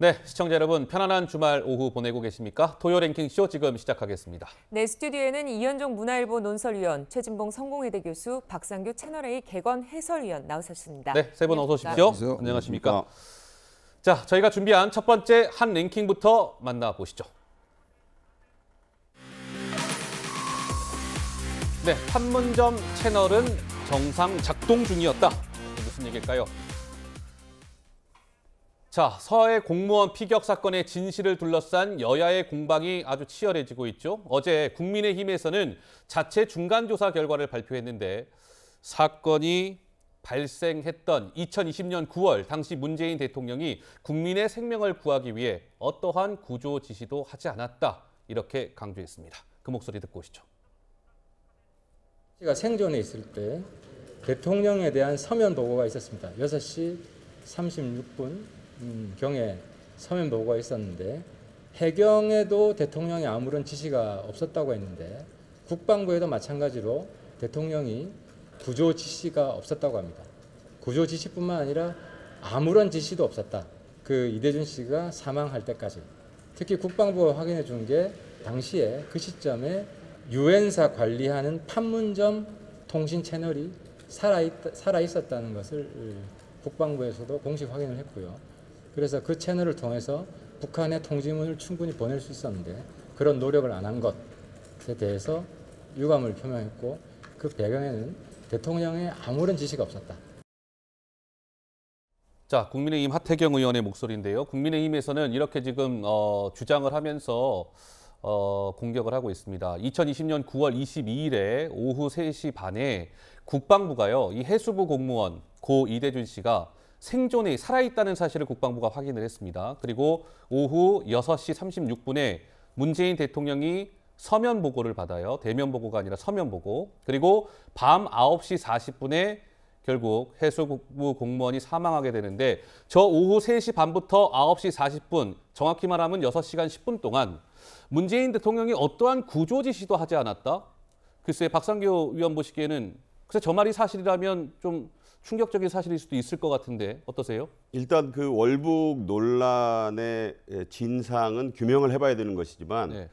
네, 시청자 여러분 편안한 주말 오후 보내고 계십니까? 토요 랭킹쇼 지금 시작하겠습니다. 네, 스튜디오에는 이현종 문화일보 논설위원, 최진봉 성공회대 교수, 박상규 채널A 개건 해설위원 나오셨습니다. 네, 세 분 어서 오십시오. 안녕하세요. 안녕하십니까? 자, 저희가 준비한 첫 번째 한 랭킹부터 만나보시죠. 네, 판문점 채널은 정상 작동 중이었다. 무슨 얘기일까요? 자, 서해 공무원 피격 사건의 진실을 둘러싼 여야의 공방이 아주 치열해지고 있죠. 어제 국민의힘에서는 자체 중간조사 결과를 발표했는데 사건이 발생했던 2020년 9월 당시 문재인 대통령이 국민의 생명을 구하기 위해 어떠한 구조 지시도 하지 않았다. 이렇게 강조했습니다. 그 목소리 듣고 오시죠. 제가 생존에 있을 때 대통령에 대한 서면 보고가 있었습니다. 6시 36분 음, 경에 서면 보고가 있었는데 해경에도 대통령이 아무런 지시가 없었다고 했는데 국방부에도 마찬가지로 대통령이 구조 지시가 없었다고 합니다. 구조 지시뿐만 아니라 아무런 지시도 없었다. 그 이대준 씨가 사망할 때까지 특히 국방부가 확인해 준 게 당시에 그 시점에 유엔사 관리하는 판문점 통신 채널이 살아 살아 있었다는 것을 국방부에서도 공식 확인을 했고요. 그래서 그 채널을 통해서 북한의 통지문을 충분히 보낼 수 있었는데 그런 노력을 안 한 것에 대해서 유감을 표명했고 그 배경에는 대통령의 아무런 지시가 없었다. 자, 국민의힘 하태경 의원의 목소리인데요. 국민의힘에서는 이렇게 지금 어, 주장을 하면서 어, 공격을 하고 있습니다. 2020년 9월 22일에 오후 3시 반에 국방부가요, 이 해수부 공무원 고 이대준 씨가 생존이 살아있다는 사실을 국방부가 확인을 했습니다. 그리고 오후 6시 36분에 문재인 대통령이 서면 보고를 받아요. 대면 보고가 아니라 서면 보고. 그리고 밤 9시 40분에 결국 해수부 공무원이 사망하게 되는데 저 오후 3시 반부터 9시 40분, 정확히 말하면 6시간 10분 동안 문재인 대통령이 어떠한 구조 지시도 하지 않았다? 글쎄 박상규 위원 보시기에는 글쎄 저 말이 사실이라면 좀 충격적인 사실일 수도 있을 것 같은데 어떠세요? 일단 그 월북 논란의 진상은 규명을 해봐야 되는 것이지만 네.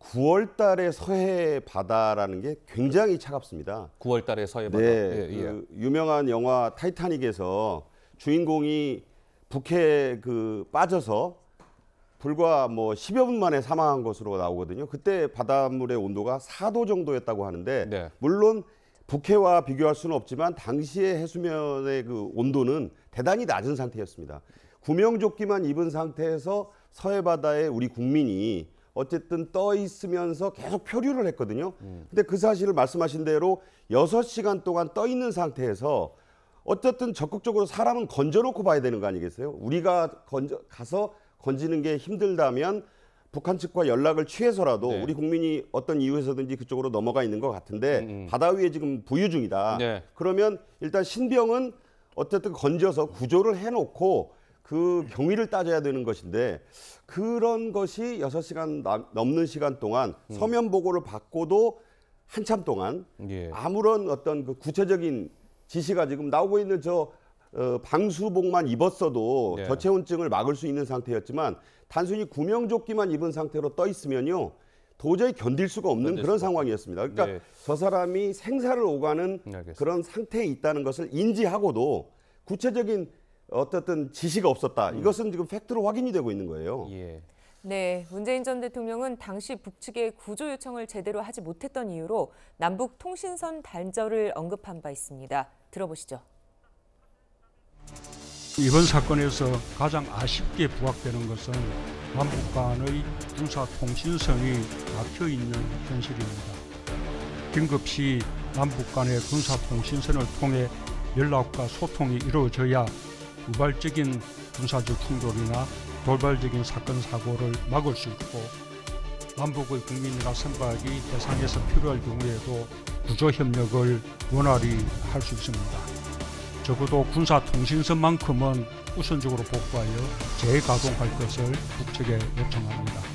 9월 달에 서해 바다라는 게 굉장히 차갑습니다. 9월 달에 서해 바다. 네, 예, 그 예. 유명한 영화 타이타닉에서 주인공이 북해 그 빠져서 불과 뭐 10여 분 만에 사망한 것으로 나오거든요. 그때 바닷물의 온도가 4도 정도였다고 하는데 네. 물론 북해와 비교할 수는 없지만 당시의 해수면의 그 온도는 대단히 낮은 상태였습니다. 구명조끼만 입은 상태에서 서해 바다에 우리 국민이 어쨌든 떠 있으면서 계속 표류를 했거든요. 음. 근데 그 사실을 말씀하신 대로 6 시간 동안 떠 있는 상태에서 어쨌든 적극적으로 사람은 건져 놓고 봐야 되는 거 아니겠어요? 우리가 건져 가서 건지는 게 힘들다면 북한 측과 연락을 취해서라도 네. 우리 국민이 어떤 이유에서든지 그쪽으로 넘어가 있는 것 같은데 음음. 음. 바다 위에 지금 부유 중이다. 네. 그러면 일단 신병은 어쨌든 건져서 구조를 해놓고 그 경위를 따져야 되는 것인데 그런 것이 여섯 시간 넘는 시간 동안 음. 서면 보고를 받고도 한참 동안 예. 아무런 어떤 그 구체적인 지시가 지금 나오고 있는 저 어, 방수복만 입었어도 네. 저체온증을 막을 수 있는 상태였지만 단순히 구명조끼만 입은 상태로 떠 있으면요. 도저히 견딜 수가 없는 견딜 그런 상황이었습니다. 그러니까 네. 저 사람이 생사를 오가는 알겠습니다. 그런 상태에 있다는 것을 인지하고도 구체적인 어떻든 지시가 없었다. 음. 이것은 지금 팩트로 확인이 되고 있는 거예요. 예. 네, 문재인 전 대통령은 당시 북측의 구조 요청을 제대로 하지 못했던 이유로 남북 통신선 단절을 언급한 바 있습니다. 들어보시죠. 이번 사건에서 가장 아쉽게 부각되는 것은 남북 간의 군사 통신선이 막혀 있는 현실입니다. 긴급시 남북 간의 군사 통신선을 통해 연락과 소통이 이루어져야 우발적인 군사적 충돌이나 돌발적인 사건 사고를 막을 수 있고 남북의 국민이나 선박이 대상에서 필요할 경우에도 구조 협력을 원활히 할 수 있습니다. 적어도 군사통신선만큼은 우선적으로 복구하여 재가동할 것을 북측에 요청합니다.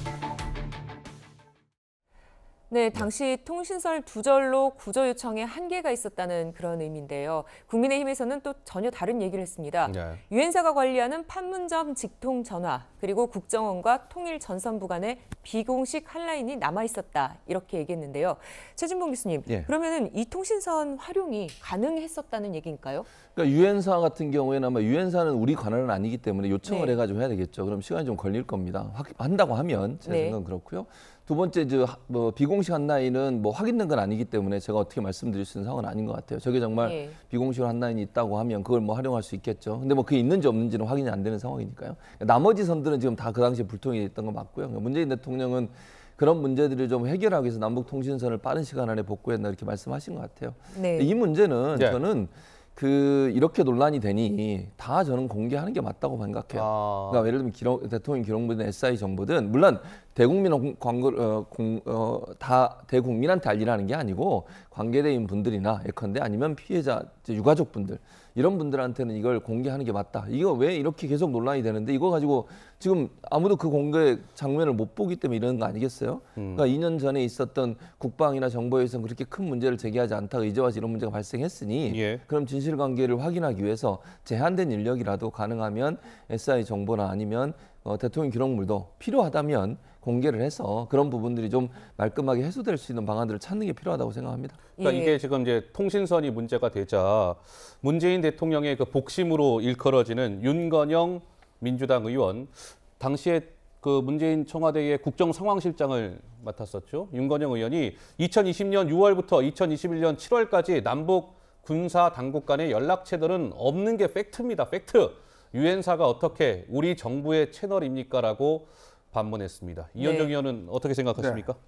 네, 네, 당시 통신설 두 절로 구조 요청에 한계가 있었다는 그런 의미인데요. 국민의힘에서는 또 전혀 다른 얘기를 했습니다. 네. 유엔사가 관리하는 판문점 직통 전화 그리고 국정원과 통일 전선부 간의 비공식 한라인이 남아 있었다 이렇게 얘기했는데요. 최진봉 교수님, 예. 그러면은 이 통신선 활용이 가능했었다는 얘기인가요? 그러니까 유엔사 같은 경우에는 아마 유엔사는 우리 관할은 아니기 때문에 요청을 네. 해가지고 해야 되겠죠. 그럼 시간이 좀 걸릴 겁니다. 한다고 하면 제 네. 생각은 그렇고요. 두 번째 저뭐 비공식 한라인은 뭐 확인된 건 아니기 때문에 제가 어떻게 말씀드릴 수 있는 상황은 아닌 것 같아요. 저게 정말 예. 비공식으 한라인이 있다고 하면 그걸 뭐 활용할 수 있겠죠. 근데 뭐 그게 있는지 없는지는 확인이 안 되는 상황이니까요. 그러니까 나머지 선들은 지금 다 그 당시에 불통이 됐던것 맞고요. 그러니까 문재인 대통령은 그런 문제들을 좀 해결하기 위해서 남북통신선을 빠른 시간 안에 복구했나 이렇게 말씀하신 것 같아요. 네. 이 문제는 네. 저는 그 이렇게 논란이 되니 다 저는 공개하는 게 맞다고 생각해요. 아... 그러니까 예를 들면 기록, 대통령 기록부든 SI 정보든 물론 대국민 광고를 어, 공, 어, 다 대국민한테 알리라는 게 아니고 관계대인 분들이나 예컨대 아니면 피해자 유가족 분들 이런 분들한테는 이걸 공개하는 게 맞다. 이거 왜 이렇게 계속 논란이 되는데 이거 가지고 지금 아무도 그 공개 장면을 못 보기 때문에 이러는 거 아니겠어요? 음. 그러니까 2년 전에 있었던 국방이나 정보에서는 그렇게 큰 문제를 제기하지 않다가 이제 와서 이런 문제가 발생했으니 예. 그럼 진실관계를 확인하기 위해서 제한된 인력이라도 가능하면 SI 정보나 아니면 어, 대통령 기록물도 필요하다면 공개를 해서 그런 부분들이 좀 말끔하게 해소될 수 있는 방안들을 찾는 게 필요하다고 생각합니다. 그러니까 이게 지금 이제 통신선이 문제가 되자 문재인 대통령의 그 복심으로 일컬어지는 윤건영 민주당 의원 당시에 그 문재인 청와대의 국정 상황실장을 맡았었죠. 윤건영 의원이 2020년 6월부터 2021년 7월까지 남북 군사 당국 간의 연락 채널은 없는 게 팩트입니다. 팩트. 유엔사가 어떻게 우리 정부의 채널입니까라고 반문했습니다. 네. 이현정 네. 의원은 어떻게 생각하십니까? 네.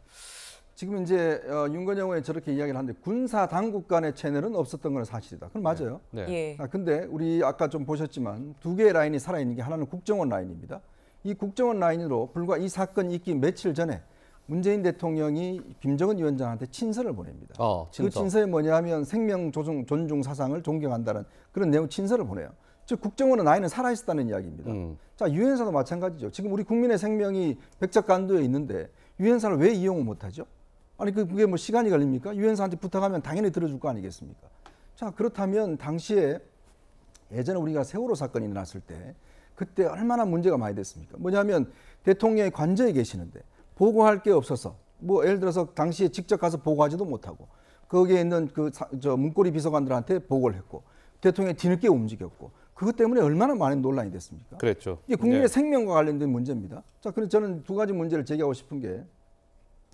지금 이제 어, 윤건영의 원이 저렇게 이야기를 하는데 군사 당국 간의 채널은 없었던 건 사실이다. 그건 네. 맞아요. 네. 네. 아, 근데 우리 아까 좀 보셨지만 두 개의 라인이 살아있는 게 하나는 국정원 라인입니다. 이 국정원 라인으로 불과 이 사건 있기 며칠 전에 문재인 대통령이 김정은 위원장한테 친서를 보냅니다. 어, 그 친서. 그 친서에 뭐냐 하면 생명 존중 사상을 존경한다는 그런 내용 친서를 보내요. 즉 국정원은 나이는 살아 있었다는 이야기입니다. 음. 자 유엔사도 마찬가지죠. 지금 우리 국민의 생명이 백작간도에 있는데 유엔사를 왜 이용을 못하죠? 아니 그, 그게 뭐 시간이 걸립니까? 유엔사한테 부탁하면 당연히 들어줄 거 아니겠습니까? 자 그렇다면 당시에 예전에 우리가 세월호 사건이 일어났을 때 그때 얼마나 문제가 많이 됐습니까? 뭐냐면 대통령의 관저에 계시는데 보고할 게 없어서 뭐 예를 들어서 당시에 직접 가서 보고하지도 못하고 거기에 있는 그저 문고리 비서관들한테 보고를 했고 대통령이 뒤늦게 움직였고 그것 때문에 얼마나 많은 논란이 됐습니까? 그렇죠. 이게 국민의 네. 생명과 관련된 문제입니다. 자, 그래서 저는 두 가지 문제를 제기하고 싶은 게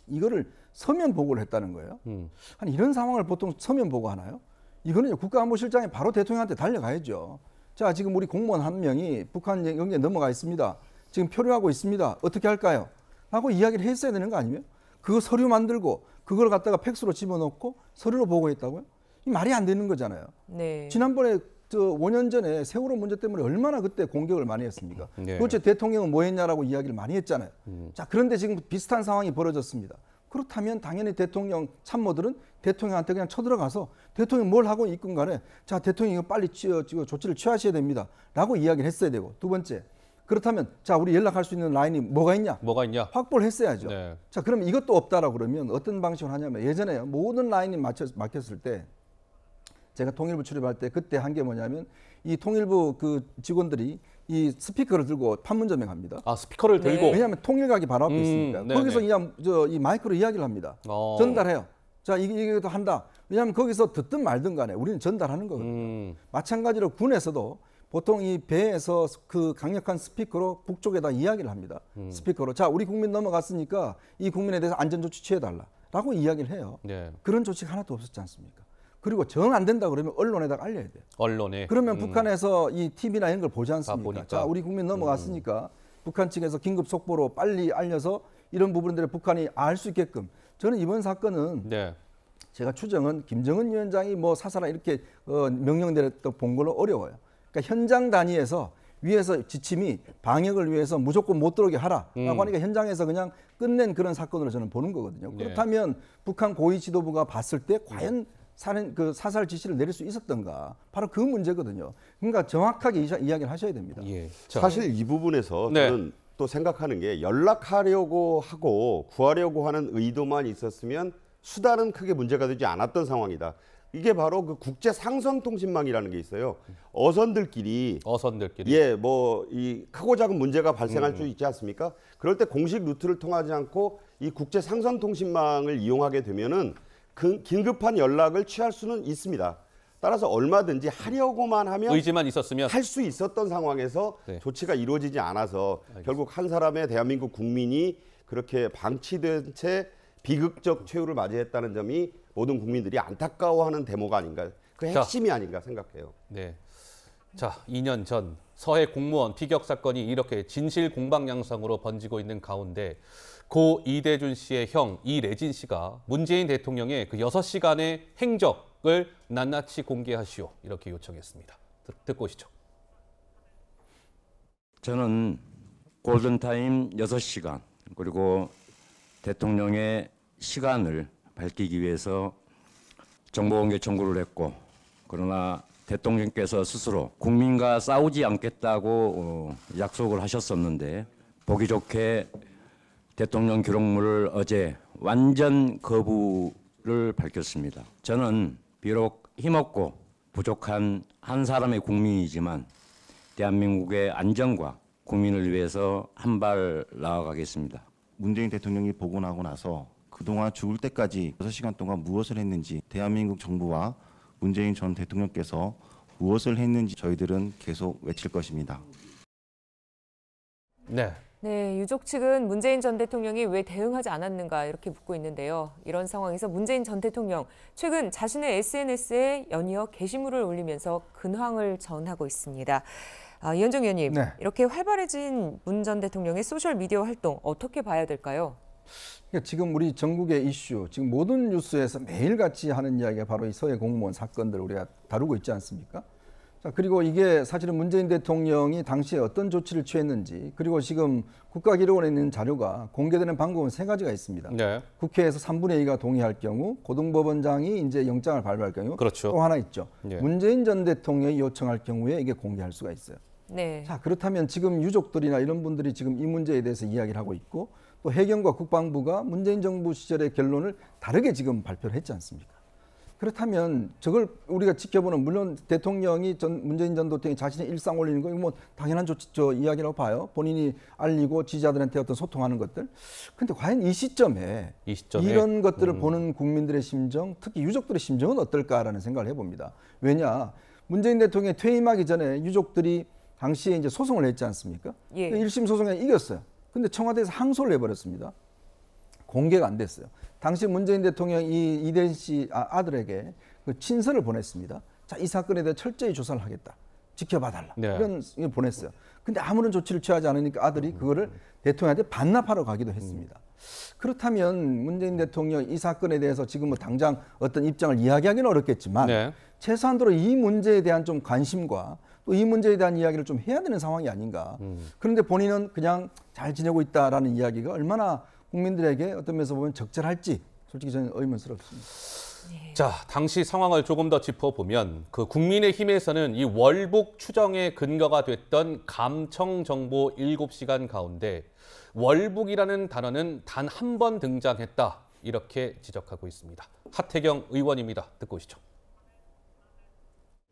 이거를 서면 보고를 했다는 거예요. 음. 아니 이런 상황을 보통 서면 보고 하나요? 이거는 국가안보실장이 바로 대통령한테 달려가야죠. 자, 지금 우리 공무원 한 명이 북한 영역에 넘어가 있습니다. 지금 표류하고 있습니다. 어떻게 할까요? 라고 이야기를 했어야 되는 거아니에그 서류 만들고 그걸 갖다가 팩스로 집어넣고 서류로 보고했다고요? 이 말이 안 되는 거잖아요. 네. 지난번에 저 그 5년 전에 세월호 문제 때문에 얼마나 그때 공격을 많이 했습니까? 네. 도대체 대통령은 뭐 했냐라고 이야기를 많이 했잖아요. 음. 자, 그런데 지금 비슷한 상황이 벌어졌습니다. 그렇다면 당연히 대통령 참모들은 대통령한테 그냥 쳐들어가서 대통령 뭘 하고 있건 간에 자, 대통령이 빨리 치어, 조치를 취하셔야 됩니다. 라고 이야기를 했어야 되고. 두 번째. 그렇다면 자 우리 연락할 수 있는 라인이 뭐가 있냐? 뭐가 있냐? 확보를 했어야죠. 네. 자 그럼 이것도 없다라고 그러면 어떤 방식으로 하냐면 예전에 모든 라인이 막혔을 때 제가 통일부 출입할 때 그때 한 게 뭐냐면 이 통일부 그 직원들이 이 스피커를 들고 판문점에 갑니다. 아 스피커를 네. 들고 네. 왜냐하면 통일각이 바로 앞에 음, 있으니까 네네. 거기서 네. 그냥 저 이 마이크로 이야기를 합니다. 어. 전달해요. 자 이게 이것도 한다. 왜냐하면 거기서 듣든 말든 간에 우리는 전달하는 거거든요. 음. 마찬가지로 군에서도 보통 이 배에서 그 강력한 스피커로 북쪽에다 이야기를 합니다. 음. 스피커로 자 우리 국민 넘어갔으니까 이 국민에 대해서 안전 조치 취해달라라고 이야기를 해요. 네. 그런 조치가 하나도 없었지 않습니까? 그리고 정 안 된다 그러면 언론에다가 알려야 돼. 언론에. 그러면 음. 북한에서 이 TV나 이런 걸 보지 않습니까? 자, 우리 국민 넘어갔으니까 음, 음. 북한 측에서 긴급 속보로 빨리 알려서 이런 부분들을 북한이 알 수 있게끔 저는 이번 사건은 네. 제가 추정은 김정은 위원장이 뭐 사사라 이렇게 어, 명령 내렸본 걸로 어려워요. 그러니까 현장 단위에서 위에서 지침이 방역을 위해서 무조건 못 들어오게 하라라고 음. 하니까 현장에서 그냥 끝낸 그런 사건으로 저는 보는 거거든요. 네. 그렇다면 북한 고위 지도부가 봤을 때 음. 과연 음. 사는 그 사살 지시를 내릴 수 있었던가 바로 그 문제거든요. 그러니까 정확하게 이자, 이야기를 하셔야 됩니다. 예. 사실 이 부분에서 네. 저는 또 생각하는 게 연락하려고 하고 구하려고 하는 의도만 있었으면 수단은 크게 문제가 되지 않았던 상황이다. 이게 바로 그 국제 상선 통신망이라는 게 있어요. 어선들끼리 어선들끼리 예, 뭐 이 크고 작은 문제가 발생할 음. 수 음. 있지 않습니까? 그럴 때 공식 루트를 통하지 않고 이 국제 상선 통신망을 이용하게 되면은 그 긴급한 연락을 취할 수는 있습니다. 따라서 얼마든지 하려고만 하면 의지만 있었으면 할 수 있었던 상황에서 네. 조치가 이루어지지 않아서 알겠습니다. 결국 한 사람의 대한민국 국민이 그렇게 방치된 채 비극적 최후를 맞이했다는 점이 모든 국민들이 안타까워하는 대목가 아닌가 요그 핵심이 자, 아닌가 생각해요. 네. 자, 2년 전 서해 공무원 피격 사건이 이렇게 진실 공방 양상으로 번지고 있는 가운데 고 이대준 씨의 형이레진 씨가 문재인 대통령의 그 6시간의 행적을 낱낱이 공개하시오 이렇게 요청했습니다. 듣고 오시죠. 저는 골든타임 6시간 그리고 대통령의 시간을 밝히기 위해서 정보공개 청구를 했고 그러나 대통령께서 스스로 국민과 싸우지 않겠다고 어, 약속을 하셨었는데 보기 좋게 대통령 기록물을 어제 완전 거부를 밝혔습니다. 저는 비록 힘없고 부족한 한 사람의 국민이지만 대한민국의 안전과 국민을 위해서 한 발 나아가겠습니다. 문재인 대통령이 복원하고 나서 그동안 죽을 때까지 6시간 동안 무엇을 했는지 대한민국 정부와 문재인 전 대통령께서 무엇을 했는지 저희들은 계속 외칠 것입니다. 네, 네, 유족 측은 문재인 전 대통령이 왜 대응하지 않았는가 이렇게 묻고 있는데요. 이런 상황에서 문재인 전 대통령 최근 자신의 SNS에 연이어 게시물을 올리면서 근황을 전하고 있습니다. 아, 이현정 의원님, 네. 이렇게 활발해진 문 전 대통령의 소셜 미디어 활동 어떻게 봐야 될까요? 그러니까 지금 우리 전국의 이슈, 지금 모든 뉴스에서 매일같이 하는 이야기가 바로 이 서해 공무원 사건들 우리가 다루고 있지 않습니까? 자, 그리고 이게 사실은 문재인 대통령이 당시에 어떤 조치를 취했는지 그리고 지금 국가기록원에 있는 자료가 공개되는 방법은 세 가지가 있습니다. 네. 국회에서 3분의 2가 동의할 경우 고등법원장이 이제 영장을 발부할 경우 그렇죠. 또 하나 있죠. 네. 문재인 전 대통령이 요청할 경우에 이게 공개할 수가 있어요. 네. 자 그렇다면 지금 유족들이나 이런 분들이 지금 이 문제에 대해서 이야기를 하고 있고 또 해경과 국방부가 문재인 정부 시절의 결론을 다르게 지금 발표를 했지 않습니까? 그렇다면 저걸 우리가 지켜보는 물론 대통령이 전 문재인 전 대통령이 자신의 일상 올리는 거 이거 뭐 당연한 조치 저 이야기라고 봐요. 본인이 알리고 지지자들한테 어떤 소통하는 것들. 근데 과연 이 시점에, 이 시점에 이런 것들을 음. 보는 국민들의 심정, 특히 유족들의 심정은 어떨까라는 생각을 해봅니다. 왜냐 문재인 대통령이 퇴임하기 전에 유족들이 당시에 이제 소송을 했지 않습니까? 예. 1심 그 소송에 이겼어요. 근데 청와대에서 항소를 해버렸습니다. 공개가 안 됐어요. 당시 문재인 대통령이 이대현 씨 아, 들에게 그 친서를 보냈습니다. 자, 이 사건에 대해 철저히 조사를 하겠다. 지켜봐 달라. 네. 이런 보냈어요. 근데 아무런 조치를 취하지 않으니까 아들이 그거를 대통령한테 반납하러 가기도 했습니다. 그렇다면 문재인 대통령 이 사건에 대해서 지금 뭐 당장 어떤 입장을 이야기하기는 어렵겠지만 네. 최소한도로 이 문제에 대한 좀 관심과 또 이 문제에 대한 이야기를 좀 해야 되는 상황이 아닌가. 음. 그런데 본인은 그냥 잘 지내고 있다라는 이야기가 얼마나 국민들에게 어떤 면에서 보면 적절할지 솔직히 저는 의문스럽습니다. 네. 자, 당시 상황을 조금 더 짚어보면 그 국민의힘에서는 이 월북 추정의 근거가 됐던 감청 정보 7시간 가운데 월북이라는 단어는 단 한 번 등장했다. 이렇게 지적하고 있습니다. 하태경 의원입니다. 듣고 오시죠.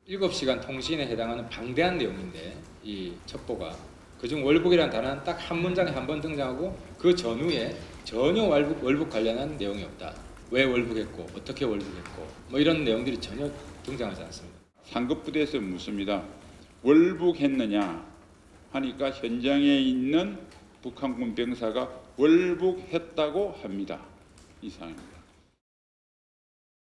7시간 통신에 해당하는 방대한 내용인데 이 첩보가 그중 월북이라는 단어는 딱 한 문장에 한 번 등장하고 그 전후에 전혀 월북, 월북 관련한 내용이 없다. 왜 월북했고 어떻게 월북했고 뭐 이런 내용들이 전혀 등장하지 않습니다. 상급부대에서 묻습니다. 월북했느냐 하니까 현장에 있는 북한군 병사가 월북했다고 합니다. 이상입니다.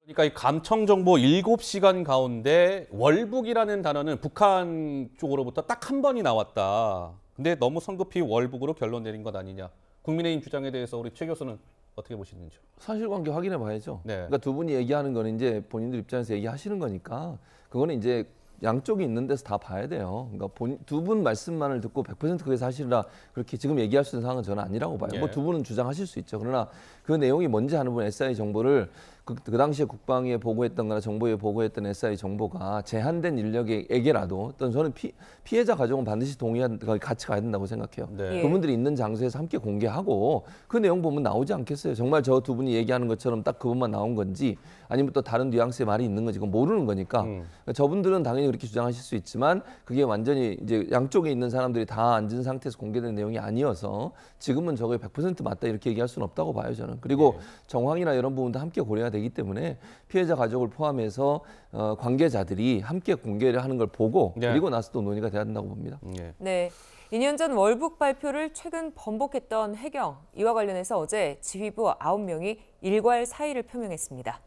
그러니까 이 감청 정보 7시간 가운데 월북이라는 단어는 북한 쪽으로부터 딱 한 번이 나왔다. 근데 너무 성급히 월북으로 결론 내린 것 아니냐. 국민의힘 주장에 대해서 우리 최 교수는 어떻게 보시는지요? 사실관계 확인해 봐야죠. 네. 그러니까 두 분이 얘기하는 거는 이제 본인들 입장에서 얘기하시는 거니까 그거는 이제 양쪽이 있는 데서 다 봐야 돼요. 그러니까 두 분 말씀만을 듣고 100% 그게 사실이라 그렇게 지금 얘기할 수 있는 상황은 저는 아니라고 봐요. 뭐 예. 뭐두 분은 주장하실 수 있죠. 그러나 그 내용이 뭔지 하는 분 SI 정보를 그, 그 당시에 국방위에 보고했던 거나 정부에 보고했던 SI 정보가 제한된 인력에게라도 어떤 저는 피, 피해자 가족은 반드시 동의한 같이 가야 된다고 생각해요. 네. 예. 그분들이 있는 장소에서 함께 공개하고 그 내용 보면 나오지 않겠어요. 정말 저 두 분이 얘기하는 것처럼 딱 그분만 나온 건지 아니면 또 다른 뉘앙스의 말이 있는 건지 그건 모르는 거니까 음. 그러니까 저분들은 당연히 그렇게 주장하실 수 있지만 그게 완전히 이제 양쪽에 있는 사람들이 다 앉은 상태에서 공개된 내용이 아니어서 지금은 저게 100% 맞다 이렇게 얘기할 수는 없다고 봐요 저는. 그리고 네. 정황이나 이런 부분도 함께 고려해야 되 되기 때문에 피해자 가족을 포함해서 어, 관계자들이 함께 공개를 하는 걸 보고 네. 그리고 나서 또 논의가 돼야 된다고 봅니다. 네. 네. 2년 전 월북 발표를 최근 번복했던 해경 이와 관련해서 어제 지휘부 9명이 일괄 사의를 표명했습니다.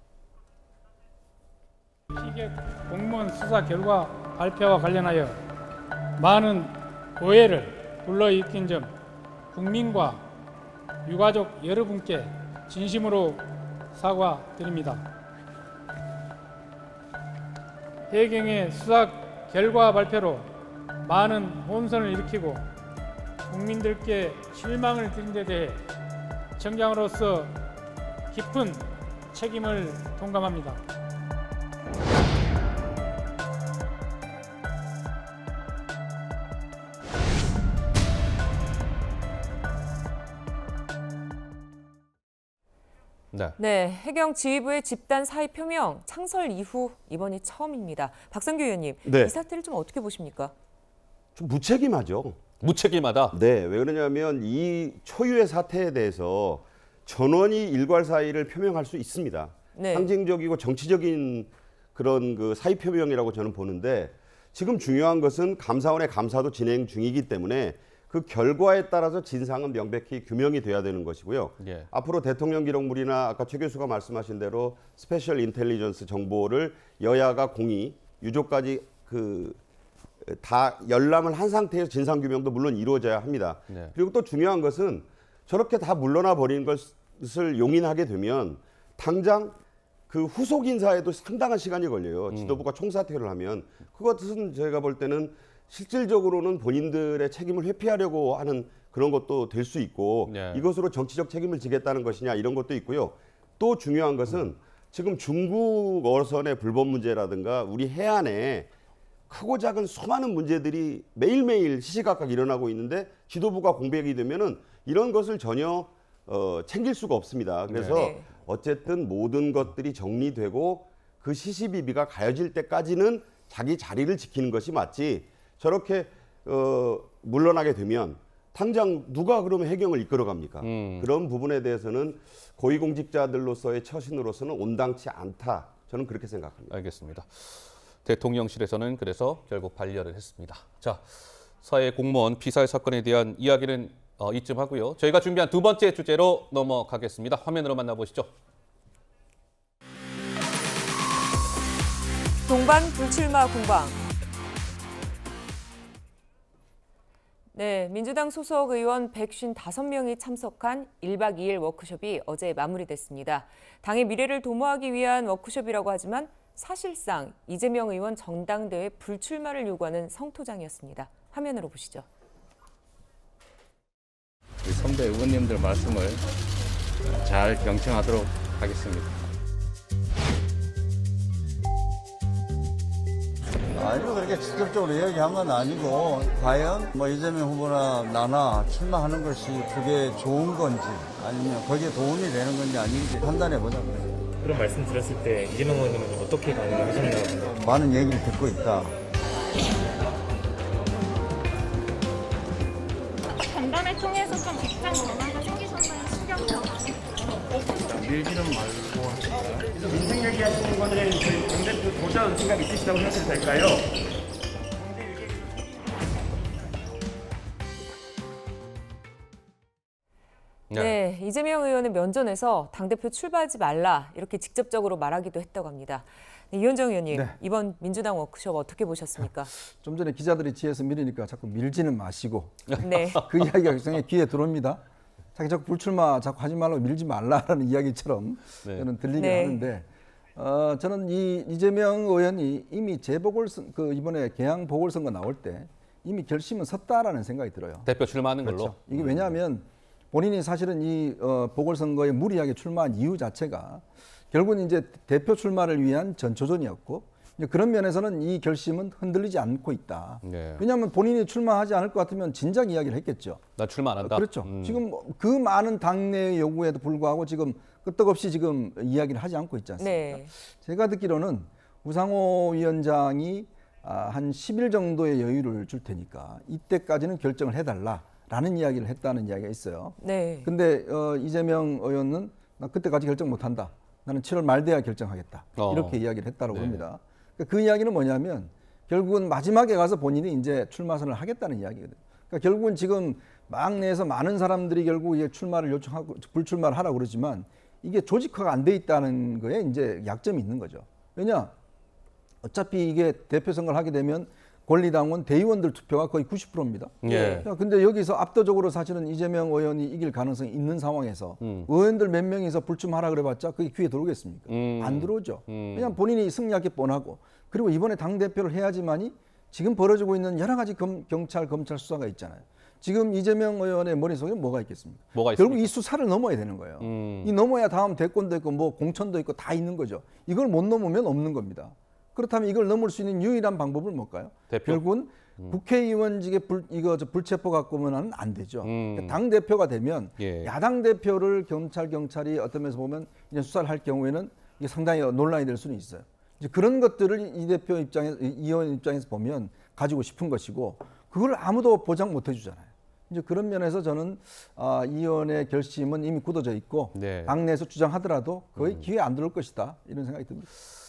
시계 공무원 수사 결과 발표와 관련하여 많은 오해를 불러일으킨 점 국민과 유가족 여러분께 진심으로 사과드립니다. 해경의 수사 결과 발표로 많은 혼선을 일으키고 국민들께 실망을 드린 데 대해 정장으로서 깊은 책임을 동감합니다. 네. 네, 해경 지휘부의 집단 사의 표명 창설 이후 이번이 처음입니다. 박성규 의원님, 네. 이 사태를 좀 어떻게 보십니까? 좀 무책임하죠. 무책임하다. 네, 왜 그러냐면 이 초유의 사태에 대해서 전원이 일괄 사의를 표명할 수 있습니다. 네. 상징적이고 정치적인 그런 그 사의 표명이라고 저는 보는데 지금 중요한 것은 감사원의 감사도 진행 중이기 때문에 그 결과에 따라서 진상은 명백히 규명이 돼야 되는 것이고요. 예. 앞으로 대통령 기록물이나 아까 최 교수가 말씀하신 대로 스페셜 인텔리전스 정보를 여야가 공이 유족까지 그 다 열람을 한 상태에서 진상 규명도 물론 이루어져야 합니다. 예. 그리고 또 중요한 것은 저렇게 다 물러나 버린 것을 용인하게 되면 당장 그 후속 인사에도 상당한 시간이 걸려요. 음. 지도부가 총사퇴를 하면 그것은 저희가 볼 때는 실질적으로는 본인들의 책임을 회피하려고 하는 그런 것도 될 수 있고 네. 이것으로 정치적 책임을 지겠다는 것이냐 이런 것도 있고요. 또 중요한 것은 지금 중국 어선의 불법 문제라든가 우리 해안에 크고 작은 수많은 문제들이 매일매일 시시각각 일어나고 있는데 지도부가 공백이 되면은 이런 것을 전혀 어, 챙길 수가 없습니다. 그래서 네. 어쨌든 모든 것들이 정리되고 그 시시비비가 가여질 때까지는 자기 자리를 지키는 것이 맞지 저렇게 어, 물러나게 되면 당장 누가 그러면 해경을 이끌어 갑니까? 음. 그런 부분에 대해서는 고위공직자들로서의 처신으로서는 온당치 않다. 저는 그렇게 생각합니다. 알겠습니다. 대통령실에서는 그래서 결국 반려를 했습니다. 자, 사회 공무원 피살 사건에 대한 이야기는 어, 이쯤 하고요. 저희가 준비한 두 번째 주제로 넘어가겠습니다. 화면으로 만나보시죠. 동반 불출마 공방 네, 민주당 소속 의원 155명이 참석한 1박 2일 워크숍이 어제 마무리됐습니다. 당의 미래를 도모하기 위한 워크숍이라고 하지만 사실상 이재명 의원 정당대회 불출마를 요구하는 성토장이었습니다. 화면으로 보시죠. 선배 의원님들 말씀을 잘 경청하도록 하겠습니다. 아니요, 그렇게 직접적으로 이야기한 건 아니고, 과연 뭐 이재명 후보나 나나 출마하는 것이 그게 좋은 건지, 아니면 거기에 도움이 되는 건지 아닌지 판단해 보자고요. 그런 말씀 드렸을 때 이재명 의원님은 어떻게 반응을 하셨나요? 많은 얘기를 듣고 있다. 간담회 통해서 좀 비슷한 변화가 생기셨나요? 신경 변화? 밀지는 말고 하실까요? 민생 얘기하시는 거는 저희 강 대표 도전 생각 있으시다고 생각해도 될까요? 네. 네, 이재명 의원은 면전에서 당대표 출발하지 말라 이렇게 직접적으로 말하기도 했다고 합니다. 네, 이현정 의원님, 네. 이번 민주당 워크숍 어떻게 보셨습니까? 좀 전에 기자들이 뒤에서 밀으니까 자꾸 밀지는 마시고 네. 그 이야기가 굉장히 귀에 들어옵니다. 자기 자꾸 불출마 자꾸 하지 말라고 밀지 말라라는 이야기처럼 네. 저는 들리긴 네. 하는데 어, 저는 이 이재명 의원이 이미 재보궐 그 이번에 개항 보궐선거 나올 때 이미 결심은 섰다라는 생각이 들어요. 대표 출마하는 그렇죠. 걸로. 이게 음. 왜냐하면 본인이 사실은 이 어, 보궐선거에 무리하게 출마한 이유 자체가 결국은 이제 대표 출마를 위한 전초전이었고 그런 면에서는 이 결심은 흔들리지 않고 있다. 네. 왜냐하면 본인이 출마하지 않을 것 같으면 진작 이야기를 했겠죠. 나 출마 안 한다. 그렇죠. 음. 지금 뭐 그 많은 당내의 요구에도 불구하고 지금 끄떡없이 지금 이야기를 하지 않고 있지 않습니까? 네. 제가 듣기로는 우상호 위원장이 아, 한 10일 정도의 여유를 줄 테니까 이때까지는 결정을 해달라라는 이야기를 했다는 이야기가 있어요. 네. 근데 어, 이재명 의원은 나 그때까지 결정 못한다. 나는 7월 말 돼야 결정하겠다. 어. 이렇게 이야기를 했다고 네. 합니다. 그러니까 그 이야기는 뭐냐면 결국은 마지막에 가서 본인이 이제 출마 선을 하겠다는 이야기거든요. 그러니까 결국은 지금 막내에서 많은 사람들이 결국 이제 출마를 요청하고 불출마를 하라고 그러지만 이게 조직화가 안 돼 있다는 거에 이제 약점이 있는 거죠. 왜냐? 어차피 이게 대표 선거를 하게 되면 권리당원 대의원들 투표가 거의 90%입니다. 예. 근데 여기서 압도적으로 사실은 이재명 의원이 이길 가능성이 있는 상황에서 음. 의원들 몇 명이서 불출마하라 그래봤자 그게 귀에 들어오겠습니까? 음. 안 들어오죠. 음. 그냥 본인이 승리하기 뻔하고 그리고 이번에 당대표를 해야지만이 지금 벌어지고 있는 여러 가지 검, 경찰, 검찰 수사가 있잖아요. 지금 이재명 의원의 머릿속에 뭐가 있겠습니까? 뭐가 결국 이 수사를 넘어야 되는 거예요. 음. 이 넘어야 다음 대권도 있고 뭐 공천도 있고 다 있는 거죠. 이걸 못 넘으면 없는 겁니다. 그렇다면 이걸 넘을 수 있는 유일한 방법을 뭘까요? 대표? 결국은 음. 국회의원직에 불, 이거 저 불체포 갖고는 안 되죠. 음. 그러니까 당 대표가 되면 예. 야당 대표를 경찰 경찰이 어떤 면에서 보면 이제 수사를 할 경우에는 이게 상당히 논란이 될 수는 있어요. 이제 그런 것들을 이 대표 입장에서 이 의원 입장에서 보면 가지고 싶은 것이고 그걸 아무도 보장 못 해주잖아요. 이제 그런 면에서 저는 아, 이 의원의 결심은 이미 굳어져 있고 네. 당내에서 주장하더라도 거의 음. 기회 안들어올 것이다 이런 생각이 듭니다.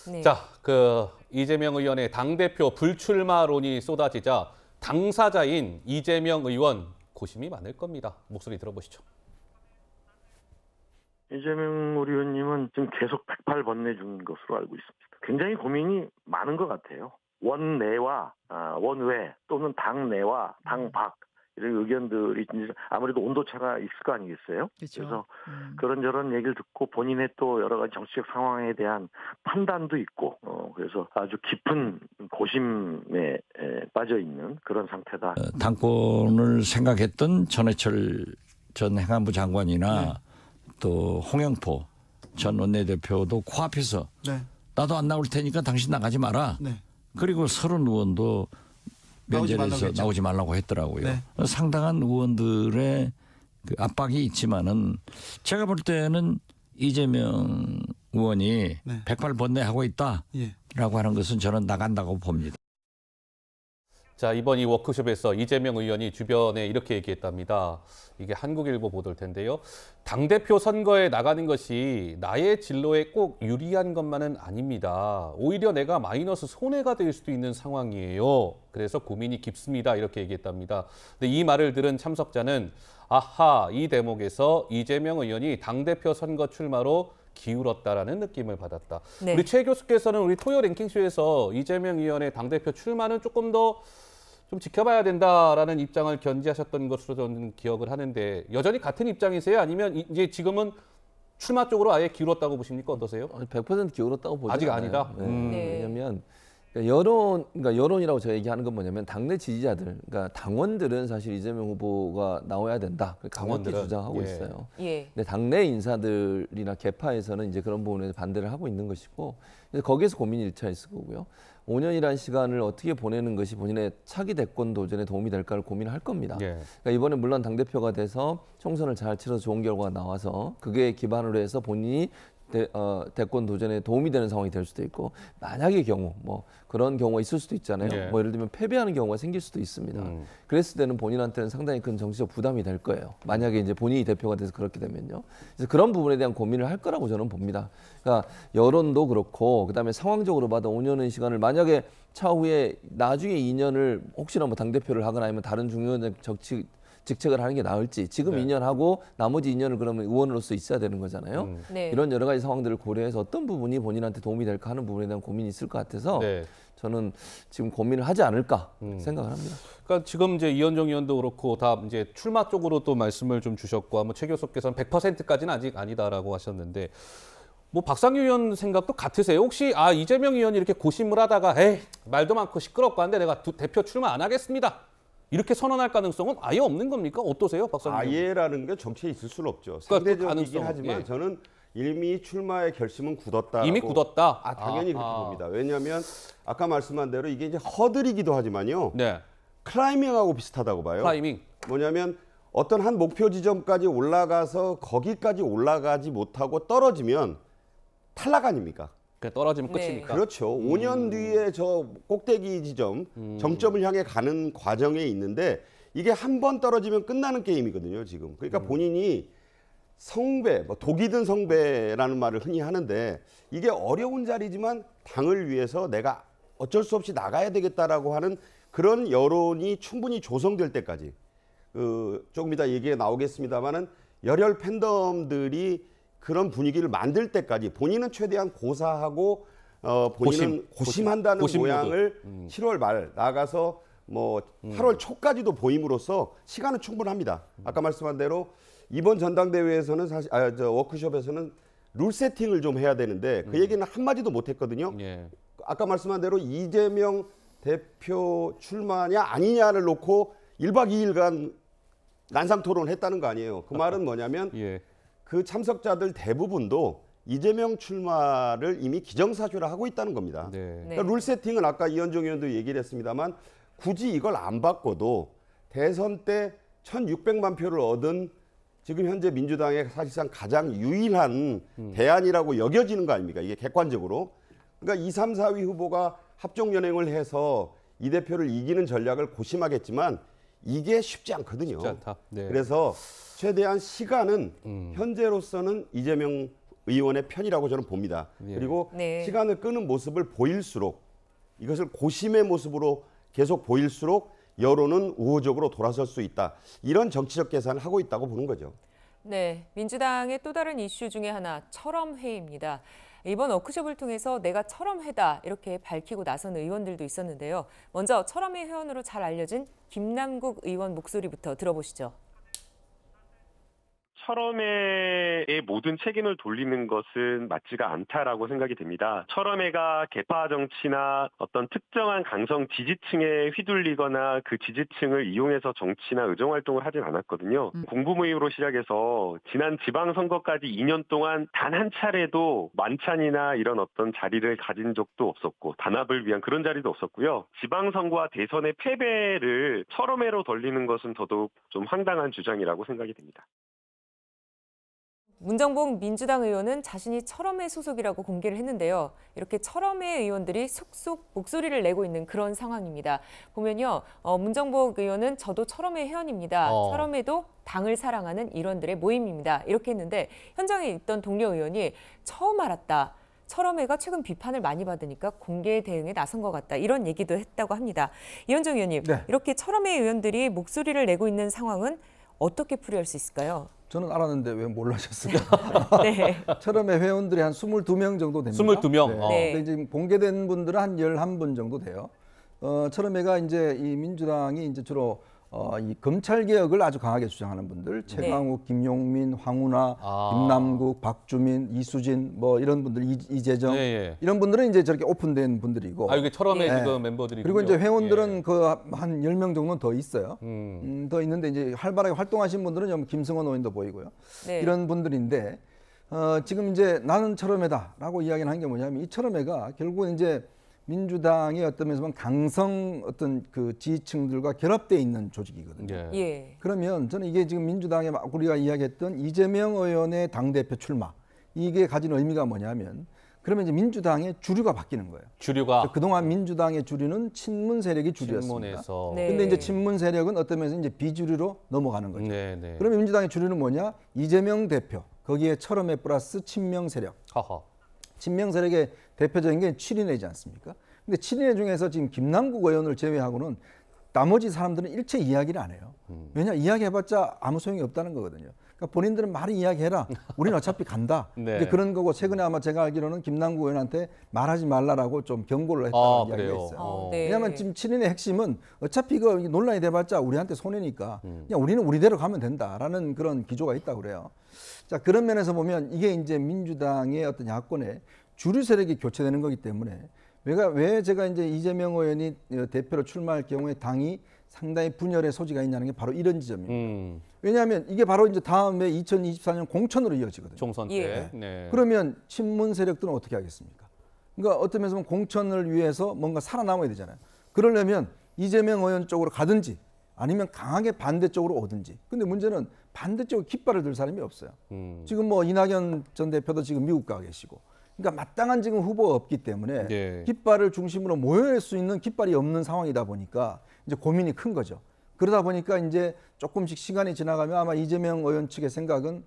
네. 자, 그 이재명 의원의 당 대표 불출마론이 쏟아지자 당사자인 이재명 의원 고심이 많을 겁니다. 목소리 들어보시죠. 이재명 우리 의원님은 지금 계속 108 번내 준 것으로 알고 있습니다. 굉장히 고민이 많은 것 같아요. 원내와 아, 원외 또는 당내와 음. 당박 이런 의견들이 아무래도 온도차가 있을 거 아니겠어요? 그렇죠. 그래서 음. 그런저런 얘기를 듣고 본인의 또 여러 가지 정치적 상황에 대한 판단도 있고 어, 그래서 아주 깊은 고심에 빠져 있는 그런 상태다. 어, 당권을 생각했던 전해철 전 행안부 장관이나 네. 또 홍영포 전 원내대표도 코앞에서 네. 나도 안 나올 테니까 당신 나가지 마라. 네. 그리고 서른 의원도 면전에서 나오지, 나오지, 말라고 했더라고요. 네. 상당한 의원들의 그 압박이 있지만은 제가 볼 때는 이재명 의원이 네. 1 0번뇌 하고 있다라고 예. 하는 것은 저는 나간다고 봅니다. 자, 이번 이 워크숍에서 이재명 의원이 주변에 이렇게 얘기했답니다. 이게 한국일보 보도일 텐데요. 당대표 선거에 나가는 것이 나의 진로에 꼭 유리한 것만은 아닙니다. 오히려 내가 마이너스 손해가 될 수도 있는 상황이에요. 그래서 고민이 깊습니다. 이렇게 얘기했답니다. 근데 이 말을 들은 참석자는 아하, 이 대목에서 이재명 의원이 당대표 선거 출마로 기울었다라는 느낌을 받았다. 네. 우리 최 교수께서는 우리 토요 랭킹쇼에서 이재명 의원의 당대표 출마는 조금 더좀 지켜봐야 된다라는 입장을 견지하셨던 것으로 저는 기억을 하는데 여전히 같은 입장이세요? 아니면 이제 지금은 출마 쪽으로 아예 기울었다고 보십니까? 어떠세요? 100% 어, 기울었다고 보지 아직 않아요. 아니다. 네. 음. 네. 왜냐하면 그러니까 여론, 그러니까 여론이라고 제가 얘기하는 건 뭐냐면 당내 지지자들, 그러니까 당원들은 사실 이재명 후보가 나와야 된다. 강원히 주장하고 예. 있어요. 예. 근데 당내 인사들이나 개파에서는 이제 그런 부분에 반대를 하고 있는 것이고, 그래서 거기에서 고민이 일차일 거고요. 5년이라는 시간을 어떻게 보내는 것이 본인의 차기 대권 도전에 도움이 될까를 고민할 겁니다. 예. 그러니까 이번에 물론 당 대표가 돼서 총선을 잘 치러서 좋은 결과가 나와서 그게 기반으로 해서 본인이 대, 어, 권 도전에 도움이 되는 상황이 될 수도 있고 만약의 경우 뭐 그런 경우가 있을 수도 있잖아요. 예. 뭐 예를 들면 패배하는 경우가 생길 수도 있습니다. 음. 그랬을 때는 본인한테는 상당히 큰 정치적 부담이 될 거예요. 만약에 이제 본인이 대표가 돼서 그렇게 되면요. 그래서 그런 부분에 대한 고민을 할 거라고 저는 봅니다. 그러니까 여론도 그렇고 그다음에 상황적으로 봐도 5년의 시간을 만약에 차후에 나중에 2년을 혹시나 뭐 당 대표를 하거나 아니면 다른 중요한 정치 직책을 하는 게 나을지 지금 네. 2년 하고 나머지 2년을 그러면 의원으로서 있어야 되는 거잖아요. 음. 네. 이런 여러 가지 상황들을 고려해서 어떤 부분이 본인한테 도움이 될까 하는 부분에 대한 고민이 있을 것 같아서 네. 저는 지금 고민을 하지 않을까 음. 생각을 합니다. 그러니까 지금 이제 이현정 의원도 그렇고 다 이제 출마 쪽으로 또 말씀을 좀 주셨고 뭐최 교수께서는 100%까지는 아직 아니다라고 하셨는데 뭐 박상규 의원 생각도 같으세요? 혹시 아 이재명 의원이 이렇게 고심을 하다가 에이 말도 많고 시끄럽고 한데 내가 두, 대표 출마 안 하겠습니다. 이렇게 선언할 가능성은 아예 없는 겁니까? 어떠세요, 박사님? 아예라는 게 정치에 있을 수는 없죠. 그러니까 그 상대적이긴 하지만 예. 저는 이미 출마의 결심은 굳었다. 이미 굳었다. 아 당연히 아, 그렇게 아. 봅니다. 왜냐하면 아까 말씀한 대로 이게 이제 허들이기도 하지만요. 네. 클라이밍하고 비슷하다고 봐요. 클라이밍. 뭐냐면 어떤 한 목표 지점까지 올라가서 거기까지 올라가지 못하고 떨어지면 탈락 아닙니까? 그 떨어지면 네. 끝이니까. 네. 그렇죠. 5년 음. 뒤에 저 꼭대기 지점 음. 정점을 향해 가는 과정에 있는데 이게 한 번 떨어지면 끝나는 게임이거든요. 지금 그러니까 음. 본인이 성배, 뭐 독이든 성배라는 말을 흔히 하는데 이게 어려운 자리지만 당을 위해서 내가 어쩔 수 없이 나가야 되겠다라고 하는 그런 여론이 충분히 조성될 때까지 그 조금 이따 얘기에 나오겠습니다만은 열혈 팬덤들이 그런 분위기를 만들 때까지 본인은 최대한 고사하고 어, 본인은 고심, 한다는 고심, 모양을 음. 7월 말 나가서 뭐 음. 8월 초까지도 보임으로써 시간은 충분합니다. 아까 말씀한 대로 이번 전당대회에서는 사실 아, 저 워크숍에서는 룰 세팅을 좀 해야 되는데 그 음. 얘기는 한 마디도 못 했거든요. 예. 아까 말씀한 대로 이재명 대표 출마냐 아니냐를 놓고 1박 2일간 난상 토론을 했다는 거 아니에요. 그 말은 뭐냐면 예. 그 참석자들 대부분도 이재명 출마를 이미 기정사실화 하고 있다는 겁니다. 네. 그러니까 네. 룰 세팅은 아까 이현종 의원도 얘기를 했습니다만 굳이 이걸 안 바꿔도 대선 때 1,600만 표를 얻은 지금 현재 민주당의 사실상 가장 유일한 음. 대안이라고 여겨지는 거 아닙니까? 이게 객관적으로. 그러니까 2, 3, 4위 후보가 합종연행을 해서 이 대표를 이기는 전략을 고심하겠지만 이게 쉽지 않거든요. 쉽지 네. 그래서 최대한 시간은 음. 현재로서는 이재명 의원의 편이라고 저는 봅니다. 예. 그리고 네. 시간을 끄는 모습을 보일수록 이것을 고심의 모습으로 계속 보일수록 여론은 우호적으로 돌아설 수 있다. 이런 정치적 계산을 하고 있다고 보는 거죠. 네, 민주당의 또 다른 이슈 중에 하나 철험회입니다. 이번 워크숍을 통해서 내가 철험회다 이렇게 밝히고 나선 의원들도 있었는데요. 먼저 철험회 회원으로 잘 알려진 김남국 의원 목소리부터 들어보시죠. 철험회의 모든 책임을 돌리는 것은 맞지가 않다라고 생각이 됩니다. 철험회가 개파 정치나 어떤 특정한 강성 지지층에 휘둘리거나 그 지지층을 이용해서 정치나 의정 활동을 하진 않았거든요. 음. 공부 모임으로 시작해서 지난 지방 선거까지 2년 동안 단 한 차례도 만찬이나 이런 어떤 자리를 가진 적도 없었고 단합을 위한 그런 자리도 없었고요. 지방 선거와 대선의 패배를 철험회로 돌리는 것은 더더욱 좀 황당한 주장이라고 생각이 됩니다. 문정복 민주당 의원은 자신이 철험의 소속이라고 공개를 했는데요. 이렇게 철험의 의원들이 속속 목소리를 내고 있는 그런 상황입니다. 보면요. 어, 문정복 의원은 저도 철험의 회원입니다. 어. 철험에도 당을 사랑하는 일원들의 모임입니다. 이렇게 했는데 현장에 있던 동료 의원이 처음 알았다. 철험회가 최근 비판을 많이 받으니까 공개 대응에 나선 것 같다. 이런 얘기도 했다고 합니다. 이현정 의원님, 네. 이렇게 철험회 의원들이 목소리를 내고 있는 상황은 어떻게 풀이할 수 있을까요? 저는 알았는데 왜 몰라셨을까? 네. 처음의 회원들이 한 22명 정도 됩니다. 22명. 네. 어. 네. 근데 지금 공개된 분들은 한 11분 정도 돼요. 어, 처음에가 이제 이 민주당이 이제 주로 어, 이 검찰 개혁을 아주 강하게 주장하는 분들 네. 최강욱, 네. 김용민, 황운하, 아. 김남국, 박주민, 이수진 뭐 이런 분들 이, 재정 예, 네, 예. 이런 분들은 이제 저렇게 오픈된 분들이고 아 이게 철험의 예. 지금 멤버들이 그리고 이제 회원들은 예. 그한 열 명 정도는 더 있어요. 음. 음. 더 있는데 이제 활발하게 활동하신 분들은 김승원 의원도 보이고요. 네. 이런 분들인데 어, 지금 이제 나는 철험회다라고 이야기를 한 게 뭐냐면 이 철험회가 결국은 이제 민주당이 어떤 면에서 보면 강성 어떤 그 지지층들과 결합돼 있는 조직이거든요. 예. 예. 그러면 저는 이게 지금 민주당의 우리가 이야기했던 이재명 의원의 당 대표 출마 이게 가진 의미가 뭐냐면 그러면 이제 민주당의 주류가 바뀌는 거예요. 주류가 그동안 민주당의 주류는 친문 세력이 주류였습니다. 네. 근데 이제 친문 세력은 어떤 면에서 이제 비주류로 넘어가는 거죠. 네, 네. 그러면 민주당의 주류는 뭐냐? 이재명 대표 거기에 철음의 플러스 친명 세력. 하하. 친명 세력의 대표적인 게 7인회지 않습니까? 근데 7인회 중에서 지금 김남국 의원을 제외하고는 나머지 사람들은 일체 이야기를 안 해요. 왜냐 이야기해봤자 아무 소용이 없다는 거거든요. 그러니까 본인들은 말을 이야기해라. 우리는 어차피 간다. 네. 이제 그런 거고 최근에 아마 제가 알기로는 김남구 의원한테 말하지 말라라고 좀 경고를 했다는 아, 이야기가 그래요? 있어요. 어. 네. 왜냐하면 지금 친인의 핵심은 어차피 이 논란이 돼봤자 우리한테 손해니까 음. 그냥 우리는 우리대로 가면 된다라는 그런 기조가 있다 그래요. 자 그런 면에서 보면 이게 이제 민주당의 어떤 야권의 주류 세력이 교체되는 거기 때문에 왜가 왜 제가 이제 이재명 의원이 어, 대표로 출마할 경우에 당이 상당히 분열의 소지가 있냐는 게 바로 이런 지점입니다. 음. 왜냐하면 이게 바로 이제 다음에 2024년 공천으로 이어지거든요. 총선 예. 때. 예. 네. 그러면 친문 세력들은 어떻게 하겠습니까? 그러니까 어떤 면에서 공천을 위해서 뭔가 살아남아야 되잖아요. 그러려면 이재명 의원 쪽으로 가든지 아니면 강하게 반대쪽으로 오든지. 근데 문제는 반대쪽으로 깃발을 들 사람이 없어요. 음. 지금 뭐 이낙연 전 대표도 지금 미국 가 계시고. 그러니까 마땅한 지금 후보가 없기 때문에 네. 깃발을 중심으로 모여낼 수 있는 깃발이 없는 상황이다 보니까 이제 고민이 큰 거죠. 그러다 보니까 이제 조금씩 시간이 지나가면 아마 이재명 의원 측의 생각은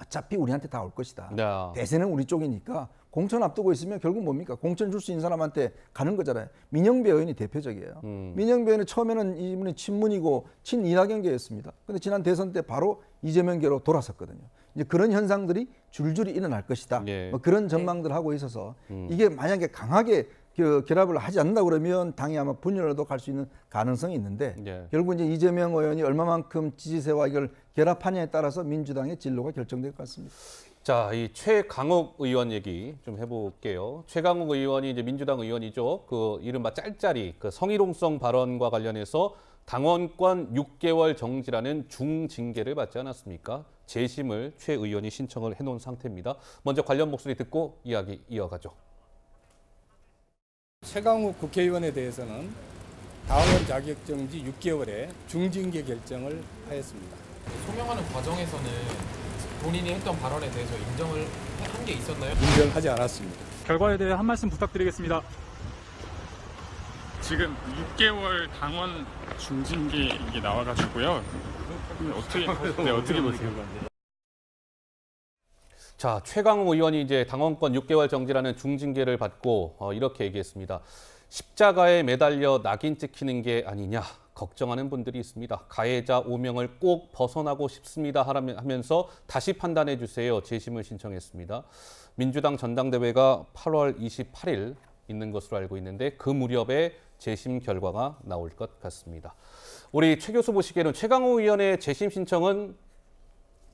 어차피 우리한테 다 올 것이다. 네. 대세는 우리 쪽이니까 공천 앞두고 있으면 결국 뭡니까? 공천 줄 수 있는 사람한테 가는 거잖아요. 민영배 의원이 대표적이에요. 음. 민영배 의원이 처음에는 이분이 친문이고 친이낙연계였습니다. 그런데 지난 대선 때 바로 이재명계로 돌아섰거든요. 이제 그런 현상들이 줄줄이 일어날 것이다. 네. 뭐 그런 전망들 하고 있어서 음. 이게 만약에 강하게 그 결합을 하지 않는다 그러면 당이 아마 분열로도 갈 수 있는 가능성이 있는데 예. 결국 이제 이재명 의원이 얼마만큼 지지세와 이걸 결합하냐에 따라서 민주당의 진로가 결정될 것 같습니다. 자, 이 최강욱 의원 얘기 좀 해볼게요. 최강욱 의원이 이제 민주당 의원이죠. 그 이른바 짤짤이 그 성희롱성 발언과 관련해서 당원권 6개월 정지라는 중징계를 받지 않았습니까? 재심을 최 의원이 신청을 해놓은 상태입니다. 먼저 관련 목소리 듣고 이야기 이어가죠. 최강욱 국회의원에 대해서는 당원 자격정지 6개월에 중징계 결정을 하였습니다. 소명하는 과정에서는 본인이 했던 발언에 대해서 인정을 한 게 있었나요? 인정하지 않았습니다. 결과에 대해 한 말씀 부탁드리겠습니다. 지금 6개월 당원 중징계 이게 나와가지고요. 어떻게 네, 어떻게 보세요? 자, 최강호 의원이 이제 당원권 6개월 정지라는 중징계를 받고 어, 이렇게 얘기했습니다. 십자가에 매달려 낙인 찍히는 게 아니냐 걱정하는 분들이 있습니다. 가해자 5명을꼭 벗어나고 싶습니다 하면서 다시 판단해 주세요 재심을 신청했습니다. 민주당 전당대회가 8월 28일 있는 것으로 알고 있는데 그 무렵에 재심 결과가 나올 것 같습니다. 우리 최 교수 보시기에는 최강호 의원의 재심 신청은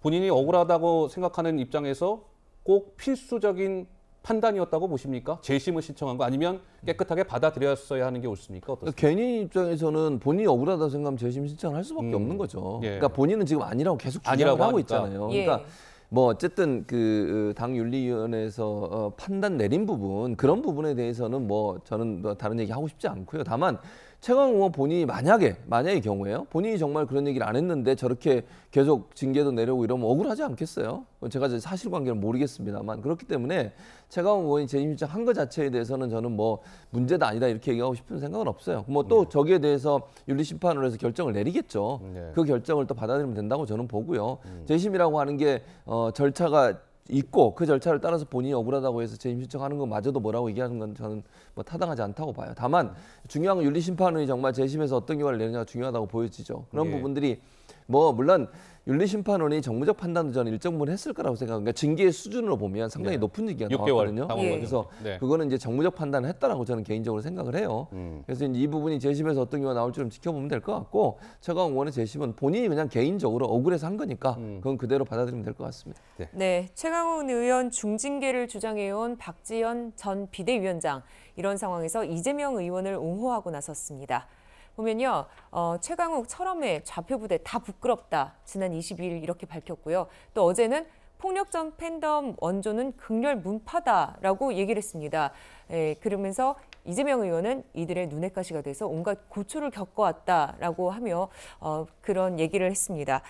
본인이 억울하다고 생각하는 입장에서 꼭 필수적인 판단이었다고 보십니까? 재심을 신청한 거 아니면 깨끗하게 받아들였어야 하는 게 옳습니까? 어떻습니까? 개인 입장에서는 본인이 억울하다 생각하면 재심 신청을 할 수밖에 음. 없는 거죠. 예. 그러니까 본인은 지금 아니라고 계속 주장을 아니라고 하고 있잖아요. 예. 그러니까 뭐 어쨌든 그당 어, 윤리위원회에서 어, 판단 내린 부분 그런 부분에 대해서는 뭐 저는 뭐 다른 얘기 하고 싶지 않고요. 다만 최강 의원 본인이 만약에 만약의 경우에요. 본인이 정말 그런 얘기를 안 했는데 저렇게 계속 징계도 내려오고 이러면 억울하지 않겠어요? 제가 사실관계를 모르겠습니다만 그렇기 때문에 최강 의원이 재임 입장한 것 자체에 대해서는 저는 뭐문제도 아니다 이렇게 얘기하고 싶은 생각은 없어요. 뭐또 네. 저기에 대해서 윤리심판으로 해서 결정을 내리겠죠. 네. 그 결정을 또 받아들이면 된다고 저는 보고요. 음. 재심이라고 하는 게 어, 절차가 있고 그 절차를 따라서 본인이 억울하다고 해서 재임 신청하는 것마저도 뭐라고 얘기하는 건 저는 뭐 타당하지 않다고 봐요. 다만 중요한 건 윤리심판의 정말 재심에서 어떤 결과를 내느냐가 중요하다고 보여지죠. 그런 예. 부분들이 뭐 물론 윤리심판원이 정무적 판단 도전 일정 부분 했을 거라고 생각합니다. 그러니까 징계의 수준으로 보면 상당히 네. 높은 징계가 나왔거든요. 예. 그래서 네. 그거는 이제 정무적 판단을 했다라고 저는 개인적으로 생각을 해요. 음. 그래서 이 부분이 재심에서 어떤 경우가 나올지 좀 지켜보면 될 것 같고 최강 의원의 재심은 본인이 그냥 개인적으로 억울해서 한 거니까 음. 그건 그대로 받아들이면 될 것 같습니다. 네, 네최강원 의원 중징계를 주장해온 박지현 전 비대위원장 이런 상황에서 이재명 의원을 옹호하고 나섰습니다. 보면요. 어, 최강욱, 철험의 좌표부대 다 부끄럽다. 지난 22일 이렇게 밝혔고요. 또 어제는 폭력적 팬덤 원조는 극렬 문파다라고 얘기를 했습니다. 예, 그러면서 이재명 의원은 이들의 눈엣가시가 돼서 온갖 고초를 겪어왔다라고 하며 어, 그런 얘기를 했습니다.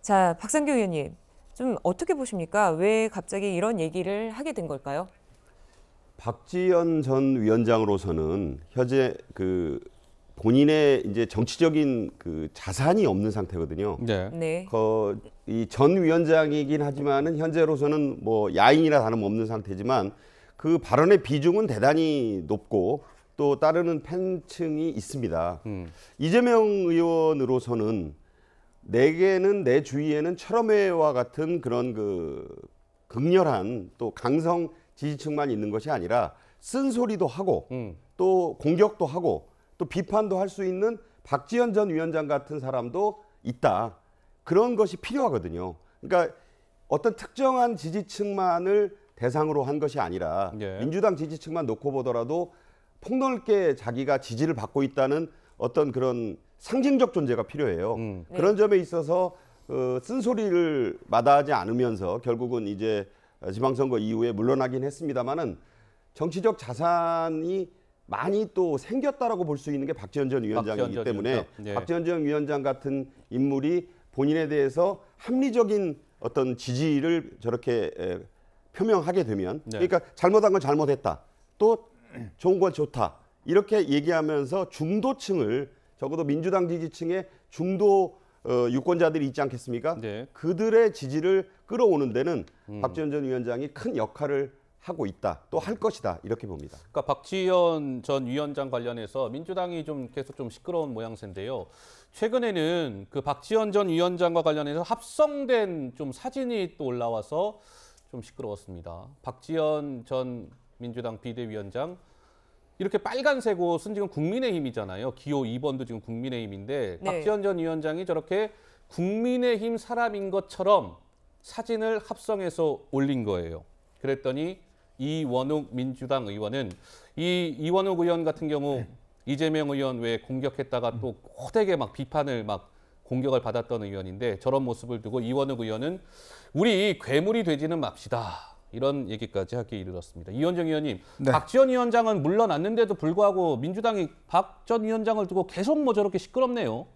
자, 박상규 의원님, 좀 어떻게 보십니까? 왜 갑자기 이런 얘기를 하게 된 걸까요? 박지원 전 위원장으로서는 현재 그 본인의 이제 정치적인 그 자산이 없는 상태거든요. 네. 네. 그, 이 전 위원장이긴 하지만은 현재로서는 뭐야인이나 다름없는 상태지만 그 발언의 비중은 대단히 높고 또 따르는 팬층이 있습니다. 음. 이재명 의원으로서는 내게는 내 주위에는 철험회와 같은 그런 그 극렬한 또 강성 지지층만 있는 것이 아니라 쓴소리도 하고 음. 또 공격도 하고 또 비판도 할 수 있는 박지원 전 위원장 같은 사람도 있다. 그런 것이 필요하거든요. 그러니까 어떤 특정한 지지층만을 대상으로 한 것이 아니라 예. 민주당 지지층만 놓고 보더라도 폭넓게 자기가 지지를 받고 있다는 어떤 그런 상징적 존재가 필요해요. 음. 네. 그런 네. 점에 있어서 어, 쓴소리를 마다하지 않으면서 결국은 이제 지방선거 이후에 물러나긴 했습니다마는 정치적 자산이 많이 또 생겼다라고 볼 수 있는 게 박지원 전 위원장이기 때문에 위원장. 네. 박지원 전 위원장 같은 인물이 본인에 대해서 합리적인 어떤 지지를 저렇게 에, 표명하게 되면 네. 그러니까 잘못한 건 잘못했다 또 좋은 건 좋다 이렇게 얘기하면서 중도층을 적어도 민주당 지지층의 중도 어, 유권자들이 있지 않겠습니까? 네. 그들의 지지를 끌어오는 데는 음. 박지원 전 위원장이 큰 역할을 하고 있다. 또 할 것이다. 이렇게 봅니다. 그러니까 박지현 전 위원장 관련해서 민주당이 좀 계속 좀 시끄러운 모양새인데요. 최근에는 그 박지현 전 위원장과 관련해서 합성된 좀 사진이 또 올라와서 좀 시끄러웠습니다. 박지현 전 민주당 비대위원장 이렇게 빨간색 옷은 지금 국민의힘이잖아요. 기호 2번도 지금 국민의힘인데 네. 박지원 전 위원장이 저렇게 국민의힘 사람인 것처럼 사진을 합성해서 올린 거예요. 그랬더니 이원욱 민주당 의원은 이 이원욱 의원 같은 경우 네. 이재명 의원 외에 공격했다가 또 음. 호되게 막 비판을 막 공격을 받았던 의원인데 저런 모습을 두고 이원욱 의원은 우리 괴물이 되지는 맙시다. 이런 얘기까지 하기 이르렀습니다. 이현정 의원님, 네. 박지원 위원장은 물러났는데도 불구하고 민주당이 박 전 위원장을 두고 계속 뭐 저렇게 시끄럽네요.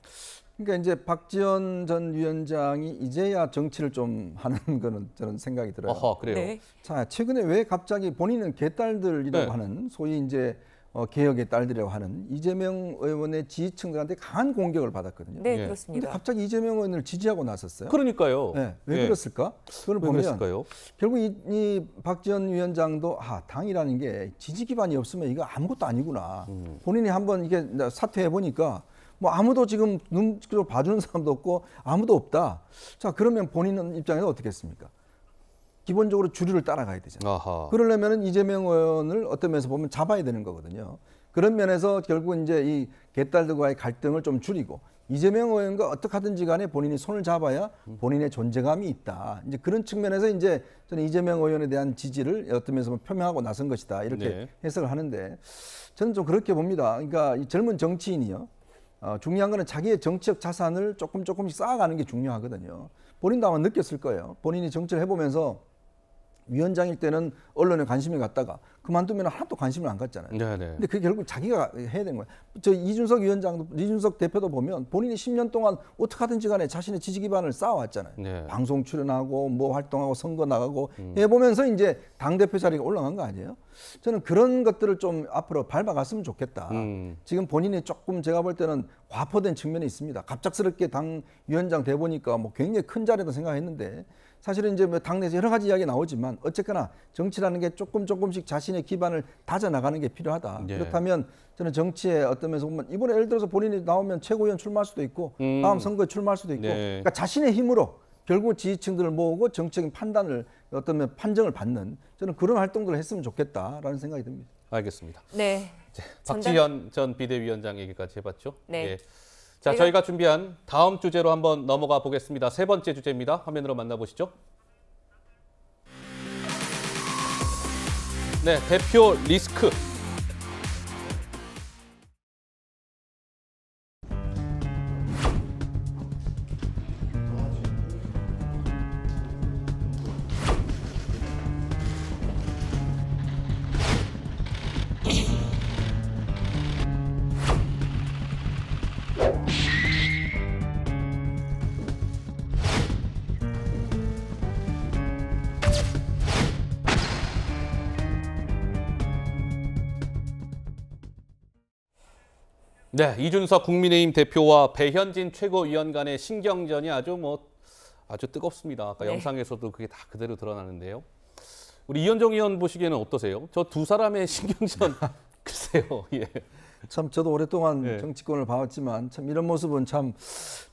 그러니까 이제 박지원 전 위원장이 이제야 정치를 좀 하는 거는 저는 생각이 들어요. 아하, 그래요. 네. 자, 최근에 왜 갑자기 본인은 개딸들이라고 네. 하는 소위 이제 어, 개혁의 딸들이라고 하는 이재명 의원의 지지층들한테 강한 공격을 받았거든요. 네, 예. 그렇습니다. 근데 갑자기 이재명 의원을 지지하고 나섰어요. 그러니까요. 네, 왜 네. 그랬을까? 그걸 왜 보면 그랬을까요? 결국 이, 이 박지원 위원장도 아, 당이라는 게 지지 기반이 없으면 이거 아무것도 아니구나. 음. 본인이 한번 이게 사퇴해 보니까 뭐 아무도 지금 눈으로 봐주는 사람도 없고 아무도 없다. 자 그러면 본인 입장에서 어떻게 했습니까? 기본적으로 주류를 따라가야 되잖아요. 아하. 그러려면 이재명 의원을 어떤 면에서 보면 잡아야 되는 거거든요. 그런 면에서 결국 이제 이 개딸들과의 갈등을 좀 줄이고 이재명 의원과 어떻게 하든지 간에 본인이 손을 잡아야 본인의 존재감이 있다. 이제 그런 측면에서 이제 저는 이재명 의원에 대한 지지를 어떤 면에서 표명하고 나선 것이다. 이렇게 네. 해석을 하는데 저는 좀 그렇게 봅니다. 그러니까 이 젊은 정치인이요. 어, 중요한 거는 자기의 정책 자산을 조금 조금씩 쌓아가는 게 중요하거든요. 본인도 아마 느꼈을 거예요. 본인이 정치를 해보면서 위원장일 때는 언론에 관심이 갔다가 그만두면 하나도 관심을 안 갖잖아요. 네네. 네. 근데 그게 결국 자기가 해야 되는 거예요. 저 이준석 위원장도 이준석 대표도 보면 본인이 10년 동안 어떻게 하든지 간에 자신의 지지 기반을 쌓아왔잖아요. 네. 방송 출연하고 뭐 활동하고 선거 나가고 음. 해 보면서 이제 당 대표 자리가 올라간 거 아니에요? 저는 그런 것들을 좀 앞으로 밟아갔으면 좋겠다. 음. 지금 본인이 조금 제가 볼 때는 과포된 측면이 있습니다. 갑작스럽게 당 위원장 돼 보니까 뭐 굉장히 큰 자리다 생각했는데 사실은 이제 뭐 당내에서 여러 가지 이야기 나오지만 어쨌거나 정치라는 게 조금 조금씩 자신의 기반을 다져 나가는 게 필요하다. 예. 그렇다면 저는 정치에 어떤 면에서 보면 이번에 예를 들어서 본인이 나오면 최고위원 출마할 수도 있고 음. 다음 선거에 출마할 수도 있고 네. 그러니까 자신의 힘으로 결국 지지층들을 모으고 정책인 판단을 어떤 면 판정을 받는 저는 그런 활동들을 했으면 좋겠다라는 생각이 듭니다. 알겠습니다. 네. 박지현 전 비대위원장 얘기까지 해봤죠. 네. 예. 자, 저희가 준비한 다음 주제로 한번 넘어가 보겠습니다. 세 번째 주제입니다. 화면으로 만나보시죠. 네, 대표 리스크 네, 이준석 국민의힘 대표와 배현진 최고위원 간의 신경전이 아주 뭐 아주 뜨겁습니다. 아까 네. 영상에서도 그게 다 그대로 드러나는데요. 우리 이현정 의원 보시기에는 어떠세요? 저 두 사람의 신경전 글쎄요. 예. 참 저도 오랫동안 예. 정치권을 봐왔지만 참 이런 모습은 참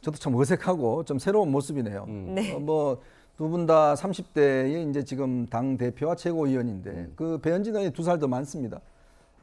저도 참 어색하고 좀 새로운 모습이네요. 음. 어, 네. 어, 뭐 뭐두 분 다 30대의 이제 지금 당 대표와 최고위원인데 음. 그 배현진 의원이 두살더 많습니다.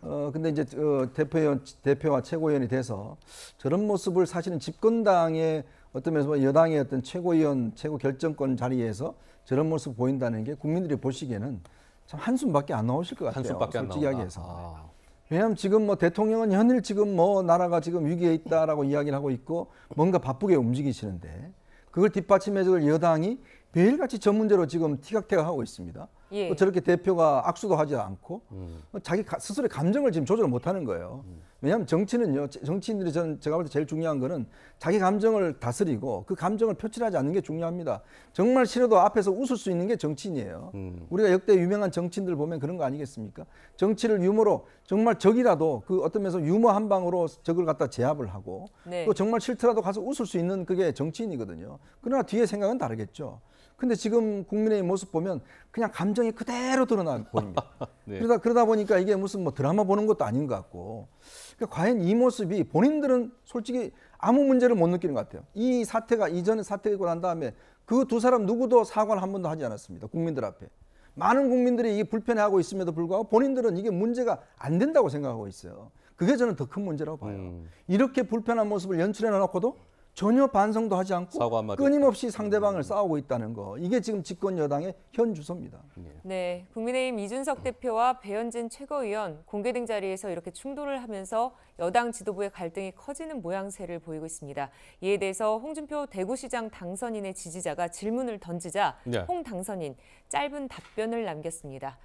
어, 근데 이제 어, 대표위원, 대표와 최고위원이 돼서 저런 모습을 사실은 집권당의 어떤 면에서 여당의 어떤 최고위원, 최고 결정권 자리에서 저런 모습 보인다는 게 국민들이 보시기에는 참 한숨밖에 안 나오실 것 같아요. 한숨밖에 솔직히 이야기해서. 아. 왜냐하면 지금 뭐 대통령은 현일 지금 뭐 나라가 지금 위기에 있다라고 이야기를 하고 있고 뭔가 바쁘게 움직이시는데 그걸 뒷받침해줄 여당이 매일같이 전 문제로 지금 티격태격하고 있습니다. 예. 뭐 저렇게 대표가 악수도 하지 않고 음. 자기 스스로의 감정을 지금 조절 을 못하는 거예요. 음. 왜냐하면 정치는요, 정치인들이 저는 제가 볼 때 제일 중요한 거는 자기 감정을 다스리고 그 감정을 표출하지 않는 게 중요합니다. 정말 싫어도 앞에서 웃을 수 있는 게 정치인이에요. 음. 우리가 역대 유명한 정치인들 보면 그런 거 아니겠습니까? 정치를 유머로 정말 적이라도 그 어떤 면에서 유머 한 방으로 적을 갖다 제압을 하고 네. 또 정말 싫더라도 가서 웃을 수 있는 그게 정치인이거든요. 그러나 뒤에 생각은 다르겠죠. 근데 지금 국민의 모습 보면 그냥 감정이 그대로 드러나 보입니다. 네. 그러다 그러다 보니까 이게 무슨 뭐 드라마 보는 것도 아닌 것 같고 그러니까 과연 이 모습이 본인들은 솔직히 아무 문제를 못 느끼는 것 같아요. 이 사태가 이전의 사태이고 난 다음에 그 두 사람 누구도 사과를 한 번도 하지 않았습니다. 국민들 앞에. 많은 국민들이 이게 불편해하고 있음에도 불구하고 본인들은 이게 문제가 안 된다고 생각하고 있어요. 그게 저는 더 큰 문제라고 봐요. 음. 이렇게 불편한 모습을 연출해 놓고도 전혀 반성도 하지 않고 끊임없이 상대방을 음. 싸우고 있다는 거. 이게 지금 집권 여당의 현 주소입니다. 네. 네, 국민의힘 이준석 대표와 배현진 최고위원 공개된 자리에서 이렇게 충돌을 하면서 여당 지도부의 갈등이 커지는 모양새를 보이고 있습니다. 이에 대해서 홍준표 대구시장 당선인의 지지자가 질문을 던지자 네. 홍 당선인 짧은 답변을 남겼습니다.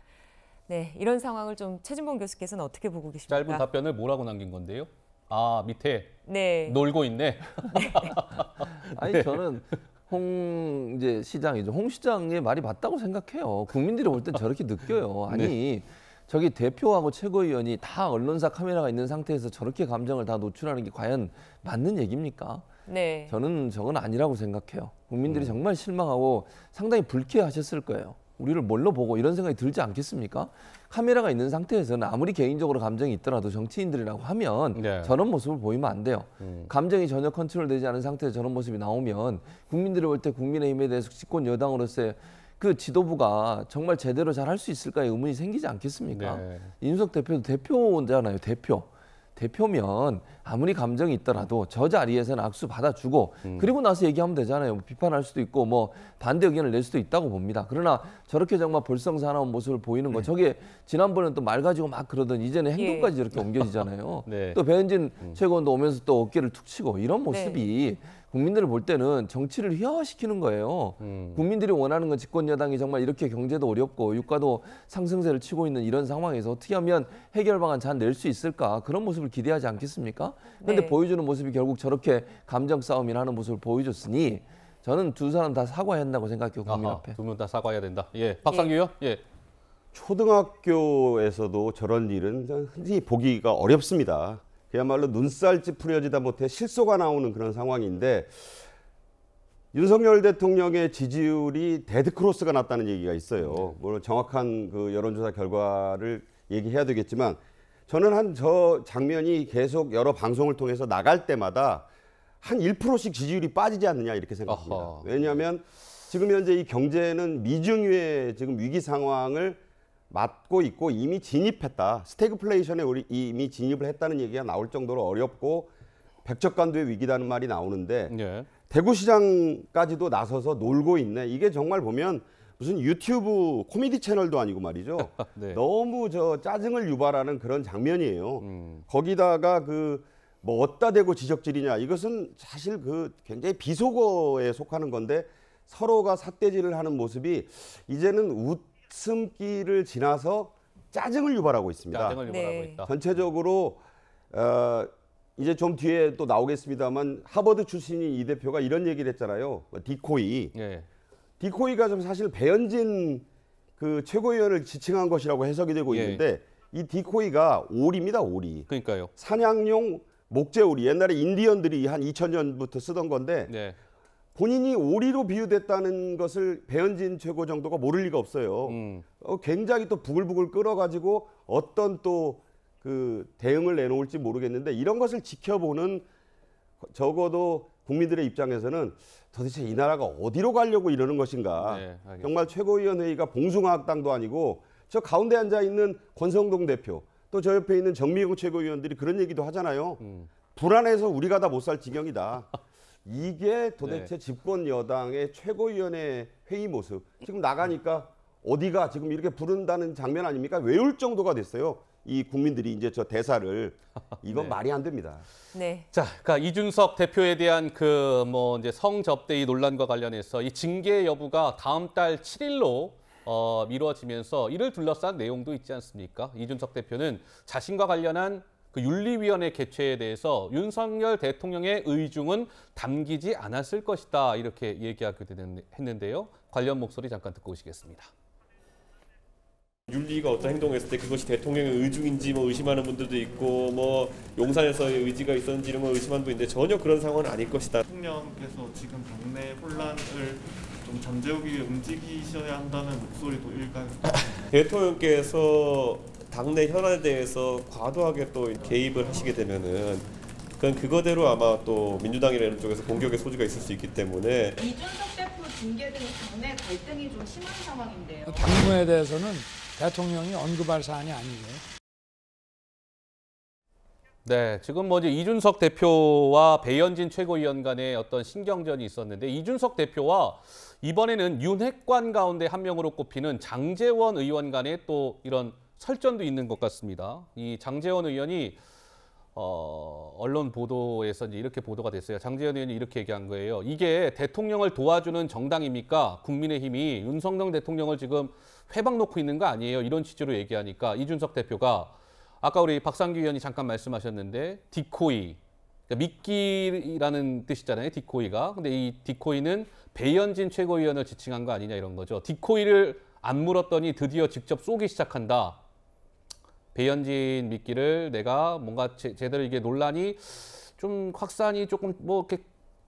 네, 이런 상황을 좀 최진봉 교수께서는 어떻게 보고 계십니까? 짧은 답변을 뭐라고 남긴 건데요? 아 밑에 네. 놀고 있네. 아니 네. 저는 홍 이제 시장이죠. 홍 시장의 말이 맞다고 생각해요. 국민들이 볼 땐 저렇게 느껴요. 네. 아니 네. 저기 대표하고 최고위원이 다 언론사 카메라가 있는 상태에서 저렇게 감정을 다 노출하는 게 과연 맞는 얘기입니까? 네. 저는 저건 아니라고 생각해요. 국민들이 음. 정말 실망하고 상당히 불쾌하셨을 거예요. 우리를 뭘로 보고 이런 생각이 들지 않겠습니까? 카메라가 있는 상태에서는 아무리 개인적으로 감정이 있더라도 정치인들이라고 하면 네. 저런 모습을 보이면 안 돼요. 음. 감정이 전혀 컨트롤되지 않은 상태에서 저런 모습이 나오면 국민들이 볼 때 국민의힘에 대해서 집권 여당으로서의 그 지도부가 정말 제대로 잘 할 수 있을까에 의문이 생기지 않겠습니까? 네. 인석 대표도 대표잖아요, 대표. 대표면 아무리 감정이 있더라도 저 자리에서는 악수 받아주고 음. 그리고 나서 얘기하면 되잖아요. 뭐 비판할 수도 있고 뭐 반대 의견을 낼 수도 있다고 봅니다. 그러나 저렇게 정말 벌성사나운 모습을 보이는 거 네. 저게 지난번에또말 가지고 막 그러던 이제는 예. 행동까지 예. 이렇게 옮겨지잖아요. 네. 또 배현진 음. 최고원도 오면서 또 어깨를 툭 치고 이런 모습이 네. 국민들을 볼 때는 정치를 희화화시키는 거예요. 음. 국민들이 원하는 건 집권 여당이 정말 이렇게 경제도 어렵고 유가도 상승세를 치고 있는 이런 상황에서 어떻게 하면 해결 방안 잘 낼 수 있을까 그런 모습을 기대하지 않겠습니까? 그런데 네. 보여주는 모습이 결국 저렇게 감정 싸움이라는 모습을 보여줬으니 네. 저는 두 사람 다 사과해야 한다고 생각해요 국민 아하, 앞에. 두 분 다 사과해야 된다. 예, 박상규 요 예. 네. 예. 초등학교에서도 저런 일은 흔히 보기가 어렵습니다. 그야말로 눈살 찌푸려지다 못해 실소가 나오는 그런 상황인데 윤석열 대통령의 지지율이 데드크로스가 났다는 얘기가 있어요. 물론 네. 뭐 정확한 그 여론조사 결과를 얘기해야 되겠지만 저는 한 저 장면이 계속 여러 방송을 통해서 나갈 때마다 한 1%씩 지지율이 빠지지 않느냐 이렇게 생각합니다. 아하. 왜냐하면 지금 현재 이 경제는 미중유의 지금 위기 상황을 맞고 있고 이미 진입했다. 스태그플레이션에 우리 이미 진입을 했다는 얘기가 나올 정도로 어렵고 백척간도의 위기라는 말이 나오는데 예. 대구시장까지도 나서서 놀고 있네. 이게 정말 보면 무슨 유튜브 코미디 채널도 아니고 말이죠. 네. 너무 저 짜증을 유발하는 그런 장면이에요. 음. 거기다가 그뭐 어따 대고 지적질이냐 이것은 사실 그 굉장히 비속어에 속하는 건데 서로가 삿대질을 하는 모습이 이제는 웃 숨길을 지나서 짜증을 유발하고 있습니다. 짜증을 유발하고 네. 있다. 전체적으로 어, 이제 좀 뒤에 또 나오겠습니다만 하버드 출신인 이 대표가 이런 얘기를 했잖아요. 뭐 디코이. 네. 디코이가 좀 사실 배현진 그 최고위원을 지칭한 것이라고 해석이 되고 예. 있는데 이 디코이가 오리입니다, 오리. 그러니까요. 사냥용 목재오리. 옛날에 인디언들이 한 2000년부터 쓰던 건데 네. 본인이 오리로 비유됐다는 것을 배현진 최고 정도가 모를 리가 없어요. 음. 어, 굉장히 또 부글부글 끓어가지고 어떤 또 그 대응을 내놓을지 모르겠는데 이런 것을 지켜보는 적어도 국민들의 입장에서는 도대체 이 나라가 어디로 가려고 이러는 것인가. 네, 정말 최고위원회의가 봉숭아학당도 아니고 저 가운데 앉아 있는 권성동 대표 또 저 옆에 있는 정미경 최고위원들이 그런 얘기도 하잖아요. 음. 불안해서 우리가 다 못 살 지경이다. 이게 도대체 네. 집권 여당의 최고위원회 회의 모습. 지금 나가니까 어디가 지금 이렇게 부른다는 장면 아닙니까? 외울 정도가 됐어요. 이 국민들이 이제 저 대사를 이건 네. 말이 안 됩니다. 네. 자, 그러니까 이준석 대표에 대한 그 뭐 이제 성접대의 논란과 관련해서 이 징계 여부가 다음 달 7일로 어, 미뤄지면서 이를 둘러싼 내용도 있지 않습니까? 이준석 대표는 자신과 관련한 그 윤리위원회 개최에 대해서 윤석열 대통령의 의중은 담기지 않았을 것이다 이렇게 얘기하게 했는데요. 관련 목소리 잠깐 듣고 오시겠습니다. 윤리가 어떤 행동했을 때 그것이 대통령의 의중인지 뭐 의심하는 분들도 있고 뭐 용산에서의 의지가 있었는지 이런 걸 의심하는 분인데 전혀 그런 상황은 아닐 것이다. 대통령께서 지금 당내 혼란을 좀 잠재우기 위해 움직이셔야 한다는 목소리도 일각. 대통령께서 당내 현안에 대해서 과도하게 또 개입을 하시게 되면은 그건 그거대로 아마 또민주당이라는 쪽에서 공격의 소지가 있을 수 있기 때문에 이준석 대표 징계 등 당내 갈등이 좀 심한 상황인데요. 당무에 대해서는 대통령이 언급할 사안이 아니에요. 네, 지금 뭐 이제 이준석 대표와 배현진 최고위원 간의 어떤 신경전이 있었는데 이준석 대표와 이번에는 윤핵관 가운데 한 명으로 꼽히는 장재원 의원 간의 또 이런 설전도 있는 것 같습니다. 이 장재원 의원이 어, 언론 보도에서 이제 이렇게 보도가 됐어요. 장재현 의원이 이렇게 얘기한 거예요. 이게 대통령을 도와주는 정당입니까? 국민의힘이 윤석열 대통령을 지금 회방 놓고 있는 거 아니에요? 이런 취지로 얘기하니까 이준석 대표가 아까 우리 박상규 의원이 잠깐 말씀하셨는데 디코이, 그러니까 미끼라는 뜻이잖아요. 디코이가. 근데 이 디코이는 배현진 최고위원을 지칭한 거 아니냐 이런 거죠. 디코이를 안 물었더니 드디어 직접 쏘기 시작한다. 배현진 미끼를 내가 뭔가 제, 제대로 이게 논란이 좀 확산이 조금 뭐 이렇게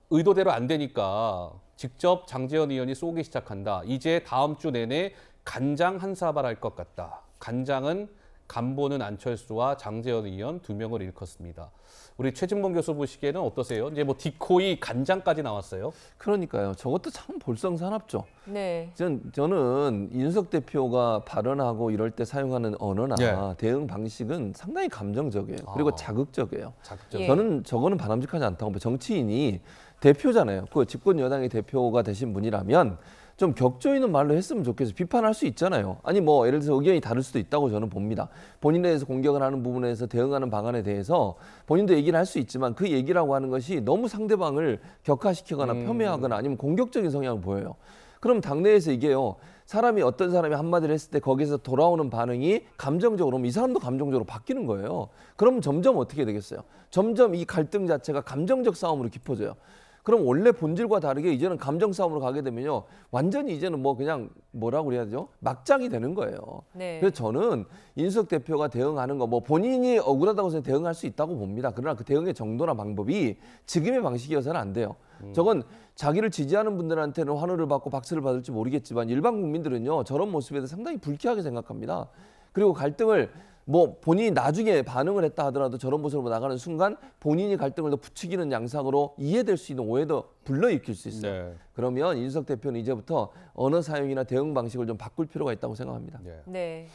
의도대로 안 되니까 직접 장재현 의원이 쏘기 시작한다. 이제 다음 주 내내 간장 한 사발 할 것 같다. 간장은 간보는 안철수와 장재현 의원 두 명을 일컫습니다. 우리 최진봉 교수 보시기에는 어떠세요? 이제 뭐 디코이 간장까지 나왔어요. 그러니까요. 저것도 참 볼썽사납죠. 네. 전, 저는 윤석 대표가 발언하고 이럴 때 사용하는 언어나 예. 대응 방식은 상당히 감정적이에요. 아. 그리고 아. 자극적이에요. 자극적. 예. 저는 저거는 바람직하지 않다고 봐요. 정치인이 대표잖아요. 그 집권 여당의 대표가 되신 분이라면 좀 격조 있는 말로 했으면 좋겠어요. 비판할 수 있잖아요. 아니 뭐 예를 들어서 의견이 다를 수도 있다고 저는 봅니다. 본인에 대해서 공격을 하는 부분에서 대응하는 방안에 대해서 본인도 얘기를 할 수 있지만 그 얘기라고 하는 것이 너무 상대방을 격화시키거나 음. 폄훼하거나 아니면 공격적인 성향을 보여요. 그럼 당내에서 이게요. 사람이 어떤 사람이 한마디를 했을 때 거기서 돌아오는 반응이 감정적으로 이 사람도 감정적으로 바뀌는 거예요. 그럼 점점 어떻게 되겠어요? 점점 이 갈등 자체가 감정적 싸움으로 깊어져요. 그럼 원래 본질과 다르게 이제는 감정 싸움으로 가게 되면요. 완전히 이제는 뭐 그냥 뭐라고 그래야 되죠? 막장이 되는 거예요. 네. 그래서 저는 인석 대표가 대응하는 거 뭐 본인이 억울하다고 해서 대응할 수 있다고 봅니다. 그러나 그 대응의 정도나 방법이 지금의 방식이어서는 안 돼요. 음. 저건 자기를 지지하는 분들한테는 환호를 받고 박수를 받을지 모르겠지만 일반 국민들은요. 저런 모습에 대해 상당히 불쾌하게 생각합니다. 그리고 갈등을 뭐 본인이 나중에 반응을 했다 하더라도 저런 모습으로 나가는 순간 본인이 갈등을 더 부추기는 양상으로 이해될 수 있는 오해도 불러일으킬 수 있어요. 네. 그러면 이준석 대표는 이제부터 언어 사용이나 대응 방식을 좀 바꿀 필요가 있다고 생각합니다. 네. 네.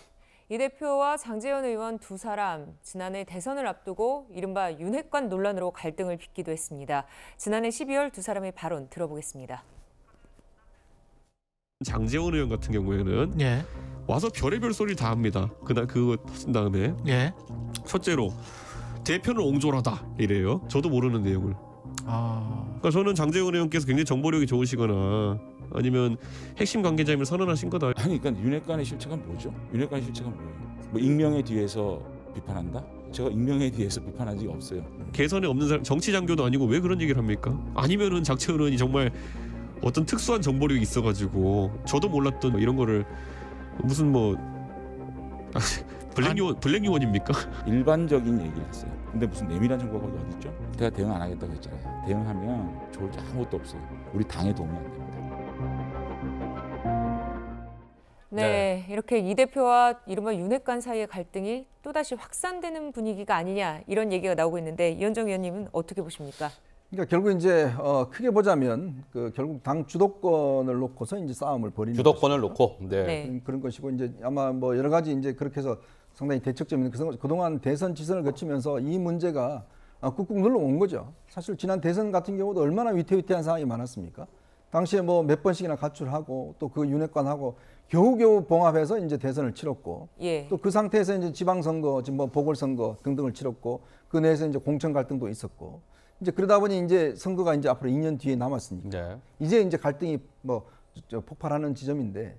이 대표와 장재현 의원 두 사람 지난해 대선을 앞두고 이른바 윤핵관 논란으로 갈등을 빚기도 했습니다. 지난해 12월 두 사람의 발언 들어보겠습니다. 장재원 의원 같은 경우에는 예. 와서 별의별 소리를 다 합니다. 그날 그거 터 다음에 예. 첫째로 대표는 옹졸하다 이래요. 저도 모르는 내용을. 아... 그러니까 저는 장재원 의원께서 굉장히 정보력이 좋으시거나 아니면 핵심 관계자임을 선언하신 거다. 아니 그러니까 윤핵관의 실체가 뭐죠? 윤핵관의 실체가 뭐예요? 뭐 익명에 뒤에서 비판한다? 제가 익명에 대해서 비판한 적이 없어요. 개선에 없는 사람 정치 장교도 아니고 왜 그런 얘기를 합니까? 아니면은 장재 의원이 정말 어떤 특수한 정보력이 있어가지고 저도 몰랐던 뭐 이런 거를 무슨 뭐 아, 블랙 아. 요원 블랙 요원입니까? 일반적인 얘기를 했어요. 근데 무슨 내밀한 정보가 어디 있죠? 제가 대응 안 하겠다고 했잖아요. 대응하면 좋을 게 아무것도 없어요. 우리 당에 도움이 안 됩니다. 네, 네, 이렇게 이 대표와 이른바 윤핵관 사이의 갈등이 또다시 확산되는 분위기가 아니냐 이런 얘기가 나오고 있는데 이현정 의원님은 어떻게 보십니까? 그러니까 결국 이제 어, 크게 보자면 그 결국 당 주도권을 놓고서 이제 싸움을 벌이는 주도권을 것이죠. 놓고 네. 네. 그런 것이고 이제 아마 뭐 여러 가지 이제 그렇게 해서 상당히 대척점인 그동안 대선 지선을 거치면서 이 문제가 아, 꾹꾹 눌러온 거죠. 사실 지난 대선 같은 경우도 얼마나 위태위태한 상황이 많았습니까? 당시에 뭐 몇 번씩이나 가출하고 또 그 윤핵관하고 겨우겨우 봉합해서 이제 대선을 치렀고 예. 또그 상태에서 이제 지방선거, 지금 뭐 보궐선거 등등을 치렀고 그 내에서 이제 공천 갈등도 있었고 이제 그러다 보니 이제 선거가 이제 앞으로 2년 뒤에 남았으니까 네. 이제 이제 갈등이 뭐 폭발하는 지점인데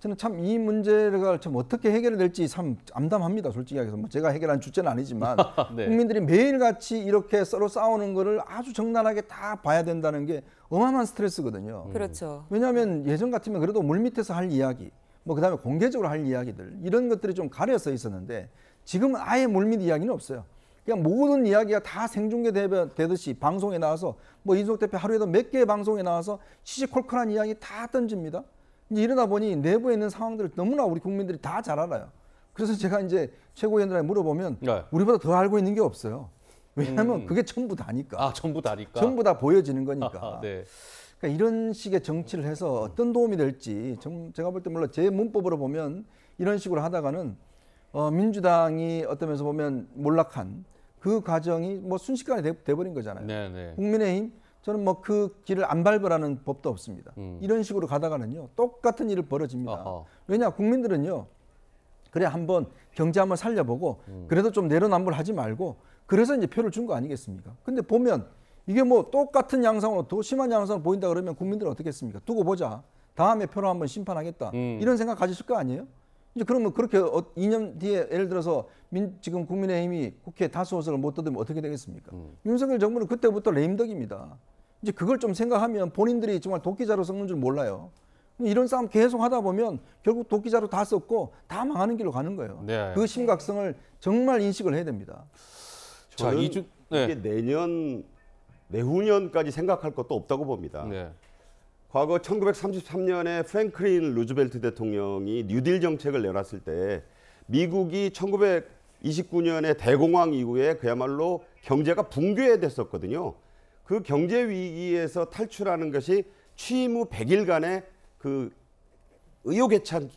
저는 참 이 문제가 참 어떻게 해결될지 참 암담합니다. 솔직히 얘기해서 뭐 제가 해결한 주제는 아니지만 네. 국민들이 매일같이 이렇게 서로 싸우는 거를 아주 적나라하게다 봐야 된다는 게 어마어마한 스트레스거든요. 음. 그렇죠. 왜냐하면 예전 같으면 그래도 물밑에서 할 이야기, 뭐 그다음에 공개적으로 할 이야기들 이런 것들이 좀 가려서 있었는데 지금은 아예 물밑 이야기는 없어요. 그냥 모든 이야기가 다 생중계되듯이 방송에 나와서 뭐 이준석 대표 하루에도 몇 개의 방송에 나와서 시시콜콜한 이야기 다 던집니다. 이제 이러다 보니 내부에 있는 상황들을 너무나 우리 국민들이 다 잘 알아요. 그래서 제가 이제 최고위원들한테 물어보면 네. 우리보다 더 알고 있는 게 없어요. 왜냐하면 음. 그게 전부 다니까. 아, 전부 다니까. 전부 다 보여지는 거니까. 아 네. 그러니까 이런 식의 정치를 해서 어떤 도움이 될지 제가 볼 때 물론 제 문법으로 보면 이런 식으로 하다가는 어, 민주당이 어떤 면에서 보면 몰락한 그 과정이 뭐 순식간에 돼, 돼버린 거잖아요. 네네. 네. 국민의힘 저는 뭐 그 길을 안 밟으라는 법도 없습니다. 음. 이런 식으로 가다가는요 똑같은 일을 벌어집니다. 어허. 왜냐 국민들은요 그래 한번 경제 한번 살려보고 음. 그래도 좀 내로남불 하지 말고 그래서 이제 표를 준 거 아니겠습니까? 근데 보면 이게 뭐 똑같은 양상으로 더 심한 양상으로 보인다 그러면 국민들은 어떻겠습니까? 두고 보자. 다음에 표로 한번 심판하겠다. 음. 이런 생각 가지실 거 아니에요? 이제 그러면 그렇게 2년 어, 뒤에 예를 들어서 민, 지금 국민의힘이 국회 다수호석을 못 얻으면 어떻게 되겠습니까? 음. 윤석열 정부는 그때부터 레임덕입니다. 이제 그걸 좀 생각하면 본인들이 정말 도끼자로 썩는 줄 몰라요. 이런 싸움 계속 하다 보면 결국 도끼자로 다 썼고 다 망하는 길로 가는 거예요. 네. 그 심각성을 정말 인식을 해야 됩니다. 자, 이주 네. 이게 내년 내후년까지 생각할 것도 없다고 봅니다. 네. 과거 1933년에 프랭클린 루즈벨트 대통령이 뉴딜 정책을 내놨을 때 미국이 1929년에 대공황 이후에 그야말로 경제가 붕괴됐었거든요. 그 경제 위기에서 탈출하는 것이 취임 후 100일간의 그 의욕에찬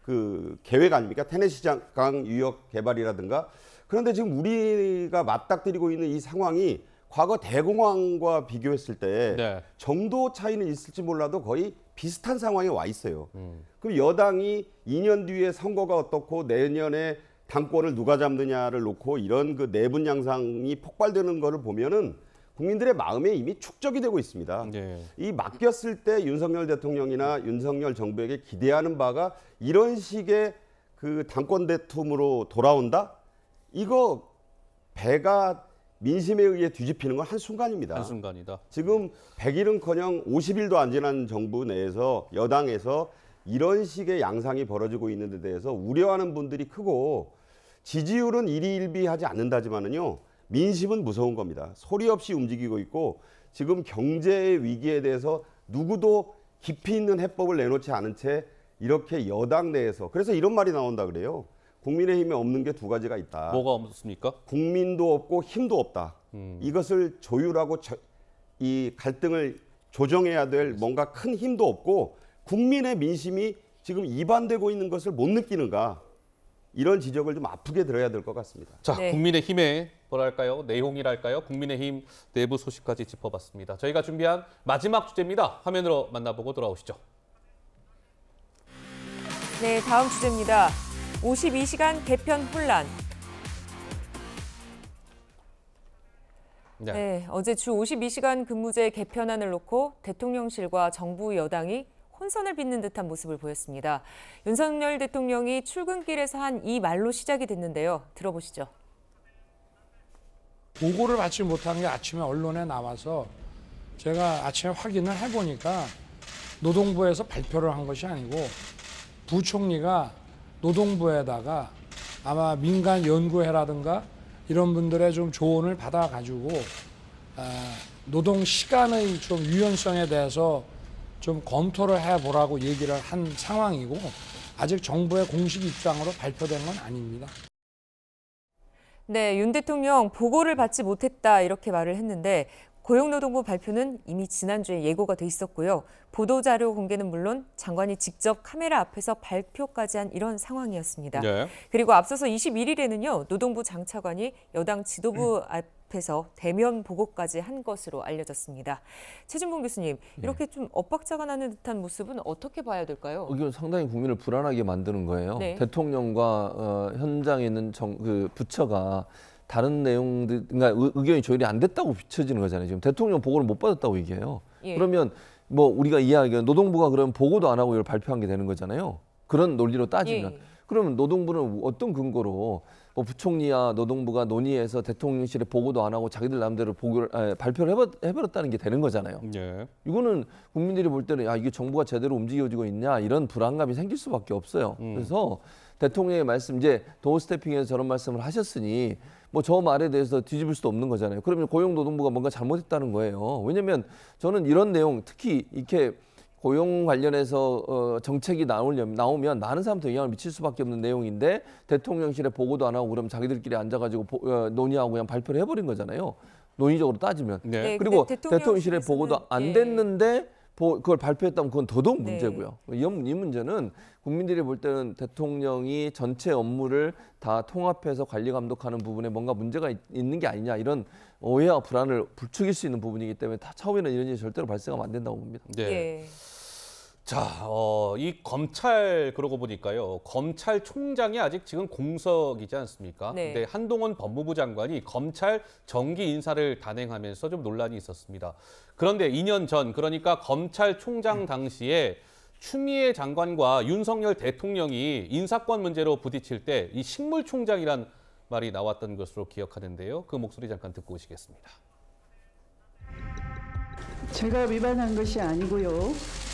그 계획 아닙니까? 테네시강 장 유역 개발이라든가. 그런데 지금 우리가 맞닥뜨리고 있는 이 상황이 과거 대공황과 비교했을 때 네. 정도 차이는 있을지 몰라도 거의 비슷한 상황에 와 있어요. 음. 그럼 여당이 2년 뒤에 선거가 어떻고 내년에 당권을 누가 잡느냐를 놓고 이런 그 내분 양상이 폭발되는 거를 보면은 국민들의 마음에 이미 축적이 되고 있습니다. 네. 이 맡겼을 때 윤석열 대통령이나 윤석열 정부에게 기대하는 바가 이런 식의 그 당권 대툼으로 돌아온다? 이거 배가 민심에 의해 뒤집히는 건 한순간입니다. 한순간이다. 지금 100일은커녕 50일도 안 지난 정부 내에서 여당에서 이런 식의 양상이 벌어지고 있는 데 대해서 우려하는 분들이 크고 지지율은 일희일비하지 않는다지만은요. 민심은 무서운 겁니다. 소리 없이 움직이고 있고 지금 경제의 위기에 대해서 누구도 깊이 있는 해법을 내놓지 않은 채 이렇게 여당 내에서 그래서 이런 말이 나온다 그래요. 국민의힘에 없는 게 두 가지가 있다. 뭐가 없습니까? 국민도 없고 힘도 없다. 음. 이것을 조율하고 저, 이 갈등을 조정해야 될 뭔가 큰 힘도 없고 국민의 민심이 지금 이반되고 있는 것을 못 느끼는가 이런 지적을 좀 아프게 들어야 될 것 같습니다. 자, 네. 국민의힘의 뭐랄까요 내용이랄까요 국민의힘 내부 소식까지 짚어봤습니다. 저희가 준비한 마지막 주제입니다. 화면으로 만나보고 돌아오시죠. 네, 다음 주제입니다. 52시간 개편 혼란. 네. 네, 어제 주 52시간 근무제 개편안을 놓고 대통령실과 정부 여당이 혼선을 빚는 듯한 모습을 보였습니다. 윤석열 대통령이 출근길에서 한 이 말로 시작이 됐는데요. 들어보시죠. 보고를 받지 못한 게 아침에 언론에 나와서 제가 아침에 확인을 해보니까 노동부에서 발표를 한 것이 아니고 부총리가 노동부에다가 아마 민간 연구회라든가 이런 분들의 좀 조언을 받아가지고 아, 노동 시간의 좀 유연성에 대해서 좀 검토를 해보라고 얘기를 한 상황이고 아직 정부의 공식 입장으로 발표된 건 아닙니다. 네, 윤 대통령 보고를 받지 못했다 이렇게 말을 했는데 고용노동부 발표는 이미 지난주에 예고가 돼 있었고요. 보도자료 공개는 물론 장관이 직접 카메라 앞에서 발표까지 한 이런 상황이었습니다. 네. 그리고 앞서서 21일에는요. 노동부 장차관이 여당 지도부 음. 앞에서 대면 보고까지 한 것으로 알려졌습니다. 최준봉 교수님, 예. 이렇게 좀 엇박자가 나는 듯한 모습은 어떻게 봐야 될까요? 이건 상당히 국민을 불안하게 만드는 거예요. 네. 대통령과 어, 현장에 있는 정, 그 부처가 다른 내용들, 그러니까 의견이 조율이 안 됐다고 비춰지는 거잖아요. 지금 대통령 보고를 못 받았다고 얘기해요. 예. 그러면 뭐 우리가 이해하기는 노동부가 그러면 보고도 안 하고 이걸 발표한 게 되는 거잖아요. 그런 논리로 따지면. 예. 예. 그러면 노동부는 어떤 근거로 뭐 부총리와 노동부가 논의해서 대통령실에 보고도 안 하고 자기들 나름대로 보고를 아 발표를 해버렸, 다는게 되는 거잖아요. 예. 이거는 국민들이 볼 때는 아, 이게 정부가 제대로 움직여지고 있냐 이런 불안감이 생길 수밖에 없어요. 음. 그래서 대통령의 말씀 이제 도어 스태핑에서 저런 말씀을 하셨으니 뭐저 말에 대해서 뒤집을 수도 없는 거잖아요. 그러면 고용노동부가 뭔가 잘못했다는 거예요. 왜냐면 저는 이런 내용 특히 이렇게 고용 관련해서 어, 정책이 나오려면, 나오면 많은 사람한테 영향을 미칠 수밖에 없는 내용인데 대통령실에 보고도 안 하고 그럼 자기들끼리 앉아가지고 보, 어, 논의하고 그냥 발표를 해버린 거잖아요. 논의적으로 따지면. 네. 네, 그리고 대통령실에 보고도 안 예. 됐는데 그걸 발표했다면 그건 더더욱 네. 문제고요. 네. 이 문제는 국민들이 볼 때는 대통령이 전체 업무를 다 통합해서 관리 감독하는 부분에 뭔가 문제가 있, 는게 아니냐 이런 오해와 불안을 불축일 수 있는 부분이기 때문에 차후에는 이런 일이 절대로 발생하면 안 된다고 봅니다. 네. 예. 자, 어, 이 검찰 그러고 보니까요. 검찰총장이 아직 지금 공석이지 않습니까? 네. 근데 한동훈 법무부 장관이 검찰 정기 인사를 단행하면서 좀 논란이 있었습니다. 그런데 2년 전 그러니까 검찰총장 네. 당시에 추미애 장관과 윤석열 대통령이 인사권 문제로 부딪힐 때 이 식물총장이란 말이 나왔던 것으로 기억하는데요. 그 목소리 잠깐 듣고 오시겠습니다. 제가 위반한 것이 아니고요.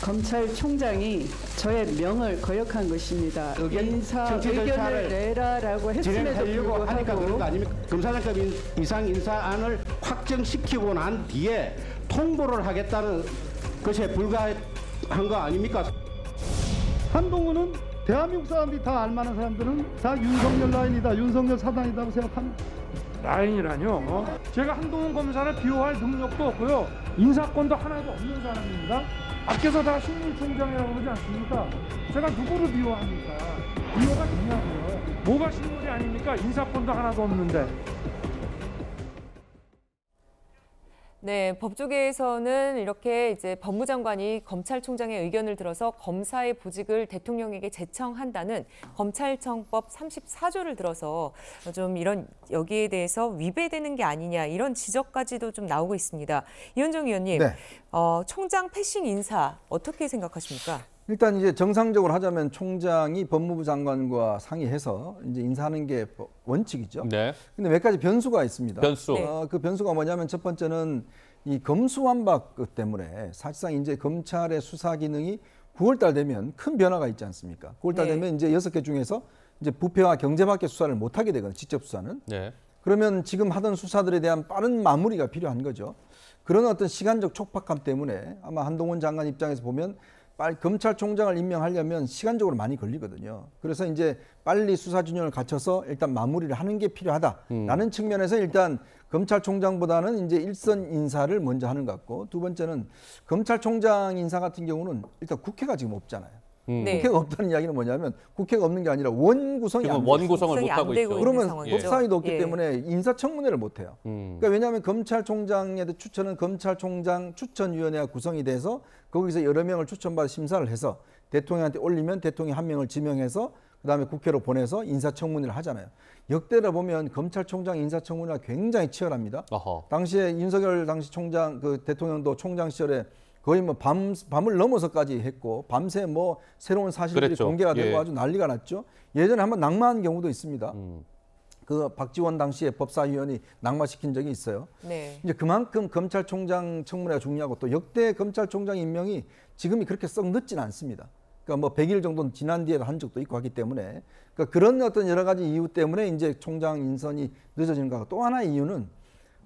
검찰총장이 저의 명을 거역한 것입니다. 의견, 인사 정치 의견을 내라라고 했음에도 진행하고 하니까 그런 거고 아닙니까? 검사장급 이상 인사안을 확정시키고 난 뒤에 통보를 하겠다는 것에 불과한 거 아닙니까? 한동훈은 대한민국 사람들이 다 알만한 사람들은 다 윤석열 라인이다, 윤석열 사단이다고 생각합니다. 라인이라뇨. 제가 한동훈 검사를 비호할 능력도 없고요. 인사권도 하나도 없는 사람입니다. 밖에서다 식물총장이라고 그러지 않습니까? 제가 누구를 미워합니까? 미워가 되냐고요. 뭐가 식물이 아닙니까? 인사권도 하나도 없는데. 네, 법조계에서는 이렇게 이제 법무장관이 검찰총장의 의견을 들어서 검사의 보직을 대통령에게 제청한다는 검찰청법 34조를 들어서 좀 이런 여기에 대해서 위배되는 게 아니냐 이런 지적까지도 좀 나오고 있습니다. 이현정 의원님, 네. 어, 총장 패싱 인사 어떻게 생각하십니까? 일단 이제 정상적으로 하자면 총장이 법무부 장관과 상의해서 이제 인사하는 게 원칙이죠. 네. 근데 몇 가지 변수가 있습니다. 변수. 네. 어, 그 변수가 뭐냐면 첫 번째는 이 검수완박 때문에 사실상 이제 검찰의 수사 기능이 9월달 되면 큰 변화가 있지 않습니까? 9월달 네. 되면 이제 여섯 개 중에서 이제 부패와 경제밖에 수사를 못 하게 되거든요. 직접 수사는. 네. 그러면 지금 하던 수사들에 대한 빠른 마무리가 필요한 거죠. 그런 어떤 시간적 촉박함 때문에 아마 한동훈 장관 입장에서 보면 빨리 검찰총장을 임명하려면 시간적으로 많이 걸리거든요. 그래서 이제 빨리 수사 진영을 갖춰서 일단 마무리를 하는 게 필요하다라는 음. 측면에서 일단 검찰총장보다는 이제 일선 인사를 먼저 하는 것 같고 두 번째는 검찰총장 인사 같은 경우는 일단 국회가 지금 없잖아요. 음. 네. 국회가 없다는 이야기는 뭐냐면 국회가 없는 게 아니라 원 구성이 지금 원 구성을 못 하고 있죠. 그러면 법사위도 없기 예. 때문에 인사청문회를 못 해요. 음. 그러니까 왜냐하면 검찰총장에 대한 추천은 검찰총장 추천위원회가 구성이 돼서 거기서 여러 명을 추천받아 심사를 해서 대통령한테 올리면 대통령 한 명을 지명해서 그다음에 국회로 보내서 인사청문회를 하잖아요. 역대로 보면 검찰총장 인사청문회가 굉장히 치열합니다. 어허. 당시에 윤석열 당시 총장 그 대통령도 총장 시절에 거의 뭐 밤, 밤을 넘어서까지 했고 밤새 뭐 새로운 사실들이 그랬죠. 공개가 되고 예. 아주 난리가 났죠. 예전에 한번 낙마한 경우도 있습니다. 음. 그 박지원 당시에 법사위원이 낙마시킨 적이 있어요. 네. 이제 그만큼 검찰총장 청문회가 중요하고 또 역대 검찰총장 임명이 지금이 그렇게 썩늦지는 않습니다. 그러니까 뭐 100일 정도 는 지난 뒤에 한 적도 있고 하기 때문에 그러니까 그런 어떤 여러 가지 이유 때문에 이제 총장 인선이 늦어지는 거고 또 하나 이유는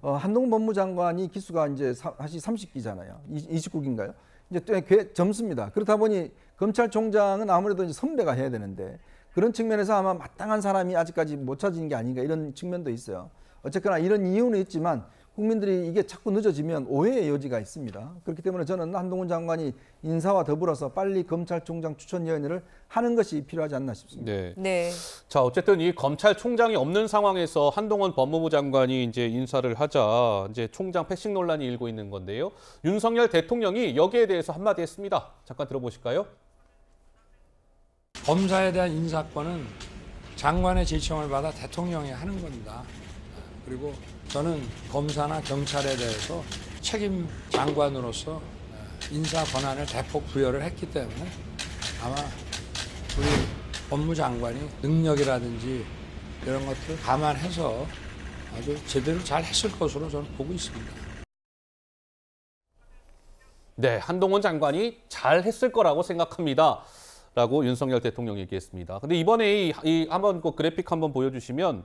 어, 한동훈 법무장관이 기수가 이제 사, 사실 30기잖아요. 29기인가요? 이제 꽤 젊습니다. 그렇다 보니 검찰총장은 아무래도 이제 선배가 해야 되는데 그런 측면에서 아마 마땅한 사람이 아직까지 못 찾은 게 아닌가 이런 측면도 있어요. 어쨌거나 이런 이유는 있지만 국민들이 이게 자꾸 늦어지면 오해의 여지가 있습니다. 그렇기 때문에 저는 한동훈 장관이 인사와 더불어서 빨리 검찰총장 추천위원회를 하는 것이 필요하지 않나 싶습니다. 네. 네. 자, 어쨌든 이 검찰총장이 없는 상황에서 한동훈 법무부 장관이 이제 인사를 하자 이제 총장 패싱 논란이 일고 있는 건데요. 윤석열 대통령이 여기에 대해서 한마디 했습니다. 잠깐 들어보실까요? 검사에 대한 인사권은 장관의 제청을 받아 대통령이 하는 겁니다. 그리고 저는 검사나 경찰에 대해서 책임 장관으로서 어, 인사 권한을 대폭 부여를 했기 때문에 아마 우리 법무장관이 능력이라든지 이런 것들 감안해서 아주 제대로 잘 했을 것으로 저는 보고 있습니다. 네, 한동훈 장관이 잘 했을 거라고 생각합니다. 라고 윤석열 대통령 얘기했습니다. 근데 이번에 이, 이 한번 그 그래픽 한번 보여주시면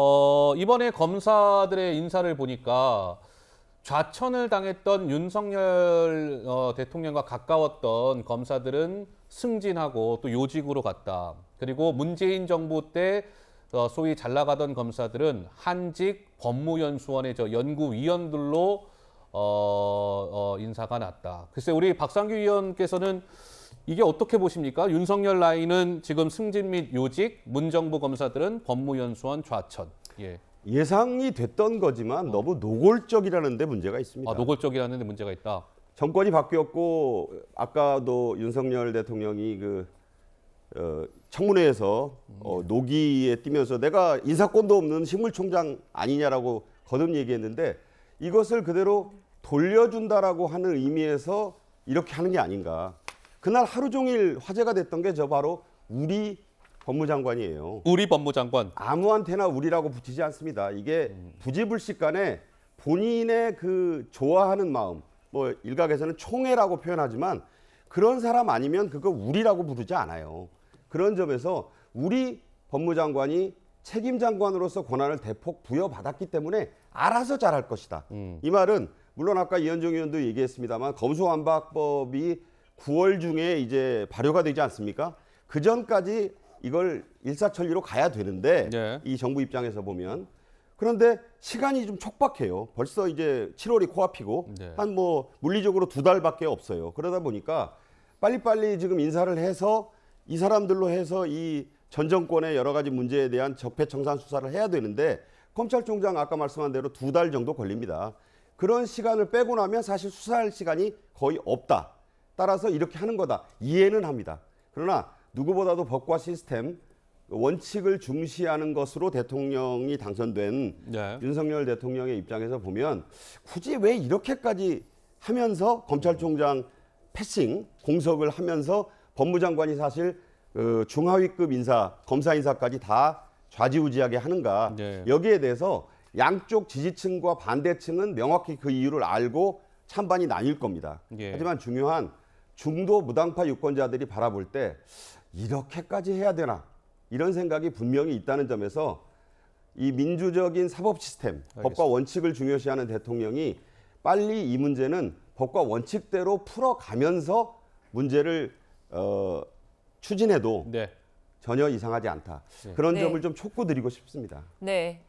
어, 이번에 검사들의 인사를 보니까 좌천을 당했던 윤석열 어, 대통령과 가까웠던 검사들은 승진하고 또 요직으로 갔다. 그리고 문재인 정부 때 어, 소위 잘 나가던 검사들은 한직 법무연수원의 저 연구위원들로 어, 어, 인사가 났다. 글쎄 우리 박상규 위원께서는 이게 어떻게 보십니까? 윤석열 라인은 지금 승진 및 요직, 문정부 검사들은 법무연수원 좌천. 예. 예상이 됐던 거지만 어. 너무 노골적이라는 데 문제가 있습니다. 아, 노골적이라는 데 문제가 있다. 정권이 바뀌었고 아까도 윤석열 대통령이 그 어, 청문회에서 음. 어, 노기에 뛰면서 내가 인사권도 없는 식물총장 아니냐라고 거듭 얘기했는데 이것을 그대로 돌려준다라고 하는 의미에서 이렇게 하는 게 아닌가. 그날 하루 종일 화제가 됐던 게 저 바로 우리 법무장관이에요. 우리 법무장관. 아무한테나 우리라고 붙이지 않습니다. 이게 부지불식간에 본인의 그 좋아하는 마음, 뭐 일각에서는 총애라고 표현하지만 그런 사람 아니면 그거 우리라고 부르지 않아요. 그런 점에서 우리 법무장관이 책임 장관으로서 권한을 대폭 부여받았기 때문에 알아서 잘할 것이다. 음. 이 말은 물론 아까 이현종 의원도 얘기했습니다만 검수완박법이 9월 중에 이제 발효가 되지 않습니까? 그 전까지 이걸 일사천리로 가야 되는데 네. 이 정부 입장에서 보면 그런데 시간이 좀 촉박해요. 벌써 이제 7월이 코앞이고 네. 한뭐 물리적으로 두 달밖에 없어요. 그러다 보니까 빨리빨리 지금 인사를 해서 이 사람들로 해서 이전 정권의 여러 가지 문제에 대한 적폐청산 수사를 해야 되는데 검찰총장 아까 말씀한 대로 두 달 정도 걸립니다. 그런 시간을 빼고 나면 사실 수사할 시간이 거의 없다. 따라서 이렇게 하는 거다. 이해는 합니다. 그러나 누구보다도 법과 시스템, 원칙을 중시하는 것으로 대통령이 당선된 네. 윤석열 대통령의 입장에서 보면 굳이 왜 이렇게까지 하면서 검찰총장 패싱 공석을 하면서 법무장관이 사실 어, 중하위급 인사 검사 인사까지 다 좌지우지하게 하는가 네. 여기에 대해서 양쪽 지지층과 반대층은 명확히 그 이유를 알고 찬반이 나뉠 겁니다. 네. 하지만 중요한 중도 무당파 유권자들이 바라볼 때 이렇게까지 해야 되나 이런 생각이 분명히 있다는 점에서 이 민주적인 사법 시스템, 알겠습니다. 법과 원칙을 중요시하는 대통령이 빨리 이 문제는 법과 원칙대로 풀어가면서 문제를 어, 추진해도 네. 전혀 이상하지 않다. 네. 그런 네. 점을 좀 촉구드리고 싶습니다. 네.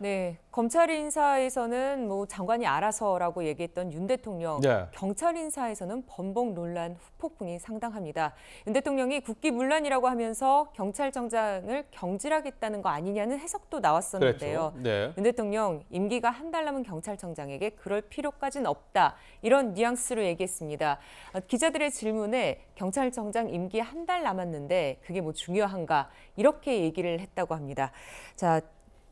네, 검찰 인사에서는 뭐 장관이 알아서라고 얘기했던 윤 대통령, 네. 경찰 인사에서는 번복 논란 후폭풍이 상당합니다. 윤 대통령이 국기문란이라고 하면서 경찰청장을 경질하겠다는 거 아니냐는 해석도 나왔었는데요. 네. 윤 대통령 임기가 한 달 남은 경찰청장에게 그럴 필요까지는 없다 이런 뉘앙스로 얘기했습니다. 어, 기자들의 질문에 경찰청장 임기 한 달 남았는데 그게 뭐 중요한가 이렇게 얘기를 했다고 합니다. 자.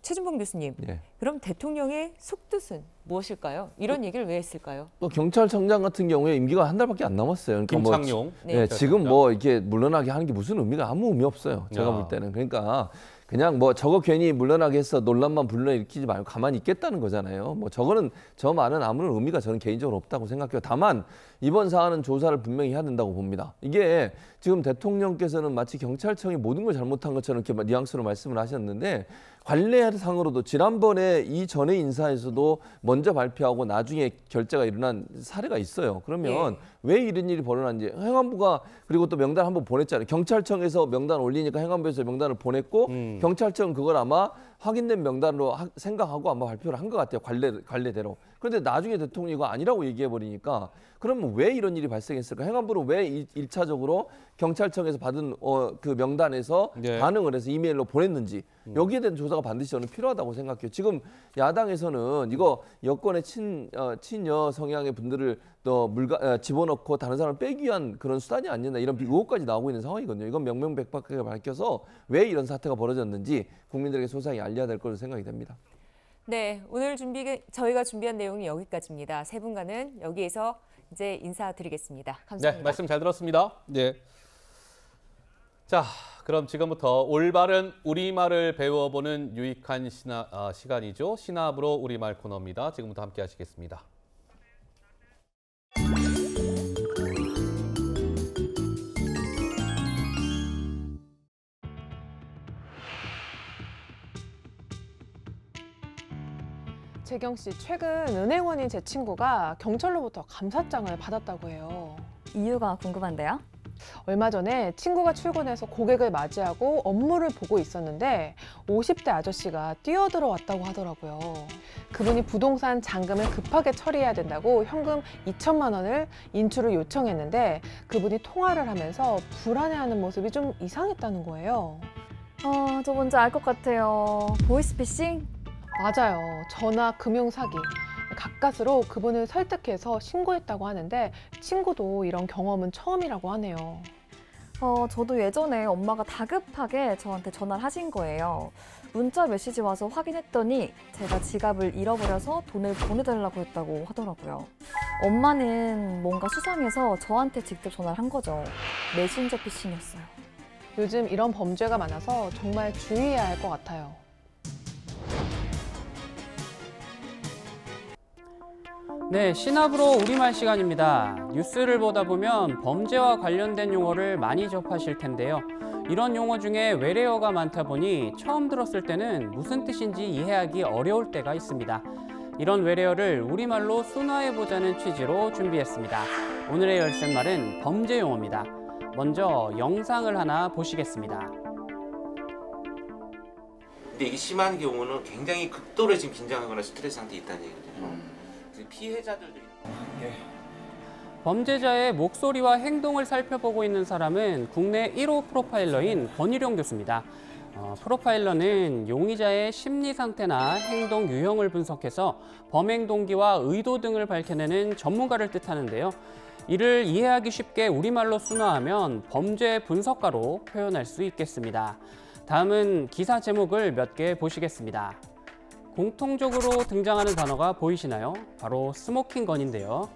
최준봉 교수님, 예. 그럼 대통령의 속뜻은 무엇일까요? 이런 어, 얘기를 왜 했을까요? 뭐 경찰청장 같은 경우에 임기가 한 달밖에 안 남았어요. 그러니까 뭐 김창용. 뭐, 네. 예, 지금 뭐이게 물러나게 하는 게 무슨 의미가 아무 의미 없어요. 제가 야. 아. 볼 때는 그러니까 그냥 뭐 저거 괜히 물러나게 해서 논란만 불러일으키지 말고 가만히 있겠다는 거잖아요. 뭐 저거는 저 말은 아무런 의미가 저는 개인적으로 없다고 생각해요. 다만 이번 사안은 조사를 분명히 해야 된다고 봅니다. 이게 지금 대통령께서는 마치 경찰청이 모든 걸 잘못한 것처럼 이렇게 뉘앙스로 말씀을 하셨는데 관례상으로도 지난번에 이전에 인사에서도 먼저 발표하고 나중에 결제가 일어난 사례가 있어요. 그러면 예. 왜 이런 일이 벌어난지 행안부가 그리고 또 명단 한번 보냈잖아요. 경찰청에서 명단 올리니까 행안부에서 명단을 보냈고 음. 경찰청 그걸 아마 확인된 명단으로 하, 생각하고 아마 발표를 한 것 같아요. 관례, 관례대로. 그런데 나중에 대통령이 이거 아니라고 얘기해버리니까 그러면 왜 이런 일이 발생했을까? 행안부는 왜 1, 일차적으로 경찰청에서 받은 어, 그 명단에서 네. 반응을 해서 이메일로 보냈는지 음. 여기에 대한 조사가 반드시 저는 필요하다고 생각해요. 지금 야당에서는 이거 음. 여권의 친, 어, 친여 성향의 분들을 또 물가 어, 집어넣고 다른 사람을 빼기 위한 그런 수단이 아니었나 이런 의혹까지 음. 나오고 있는 상황이거든요. 이건 명명백박하게 밝혀서 왜 이런 사태가 벌어졌는지 국민들에게 소상히 알려야 될 것으로 생각이 됩니다. 네, 오늘 준비 저희가 준비한 내용이 여기까지입니다. 세 분과는 여기에서 이제 인사드리겠습니다. 네, 감사합니다. 네, 말씀 잘 들었습니다. 네. 자, 그럼 지금부터 올바른 우리말을 배워보는 유익한 시나, 아, 시간이죠. 시나브로 우리말 코너입니다. 지금부터 함께 하시겠습니다. 재경 씨, 최근 은행원인 제 친구가 경찰로부터 감사장을 받았다고 해요. 이유가 궁금한데요. 얼마 전에 친구가 출근해서 고객을 맞이하고 업무를 보고 있었는데 50대 아저씨가 뛰어들어왔다고 하더라고요. 그분이 부동산 잔금을 급하게 처리해야 된다고 현금 2천만 원을 인출을 요청했는데 그분이 통화를 하면서 불안해하는 모습이 좀 이상했다는 거예요. 아, 저 뭔지 알 것 같아요. 보이스피싱? 맞아요. 전화 금융 사기. 가까스로 그분을 설득해서 신고했다고 하는데 친구도 이런 경험은 처음이라고 하네요. 어, 저도 예전에 엄마가 다급하게 저한테 전화를 하신 거예요. 문자 메시지 와서 확인했더니 제가 지갑을 잃어버려서 돈을 보내달라고 했다고 하더라고요. 엄마는 뭔가 수상해서 저한테 직접 전화를 한 거죠. 메신저 피싱이었어요. 요즘 이런 범죄가 많아서 정말 주의해야 할 것 같아요. 네, 신압으로 우리말 시간입니다. 뉴스를 보다 보면 범죄와 관련된 용어를 많이 접하실 텐데요. 이런 용어 중에 외래어가 많다 보니 처음 들었을 때는 무슨 뜻인지 이해하기 어려울 때가 있습니다. 이런 외래어를 우리말로 순화해보자는 취지로 준비했습니다. 오늘의 열쇠말은 범죄 용어입니다. 먼저 영상을 하나 보시겠습니다. 근데 이게 심한 경우는 굉장히 극도로 지금 긴장하거나 스트레스 상태에 있다는 얘기죠. 피해자들도 있고. 네. 범죄자의 목소리와 행동을 살펴보고 있는 사람은 국내 1호 프로파일러인 권일용 교수입니다. 어, 프로파일러는 용의자의 심리 상태나 행동 유형을 분석해서 범행 동기와 의도 등을 밝혀내는 전문가를 뜻하는데요. 이를 이해하기 쉽게 우리말로 순화하면 범죄 분석가로 표현할 수 있겠습니다. 다음은 기사 제목을 몇 개 보시겠습니다. 공통적으로 등장하는 단어가 보이시나요? 바로 스모킹건인데요.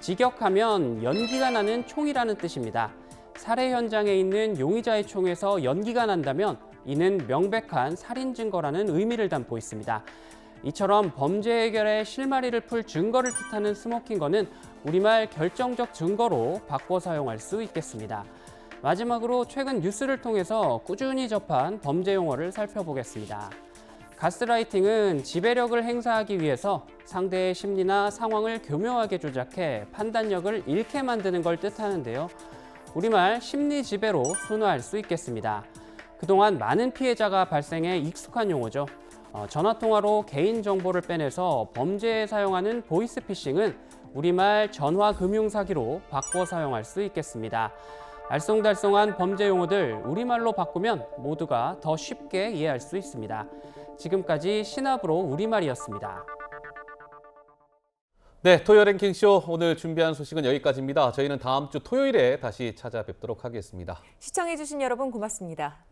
직역하면 연기가 나는 총이라는 뜻입니다. 살해 현장에 있는 용의자의 총에서 연기가 난다면 이는 명백한 살인 증거라는 의미를 담고 있습니다. 이처럼 범죄 해결의 실마리를 풀 증거를 뜻하는 스모킹건은 우리말 결정적 증거로 바꿔 사용할 수 있겠습니다. 마지막으로 최근 뉴스를 통해서 꾸준히 접한 범죄 용어를 살펴보겠습니다. 가스라이팅은 지배력을 행사하기 위해서 상대의 심리나 상황을 교묘하게 조작해 판단력을 잃게 만드는 걸 뜻하는데요. 우리말 심리 지배로 순화할 수 있겠습니다. 그동안 많은 피해자가 발생해 익숙한 용어죠. 어, 전화통화로 개인정보를 빼내서 범죄에 사용하는 보이스피싱은 우리말 전화금융사기로 바꿔 사용할 수 있겠습니다. 알쏭달쏭한 범죄 용어들 우리말로 바꾸면 모두가 더 쉽게 이해할 수 있습니다. 지금까지 신압으로 우리말이었습니다. 네, 토요 랭킹쇼 오늘 준비한 소식은 여기까지입니다. 저희는 다음 주 토요일에 다시 찾아뵙도록 하겠습니다. 시청해주신 여러분 고맙습니다.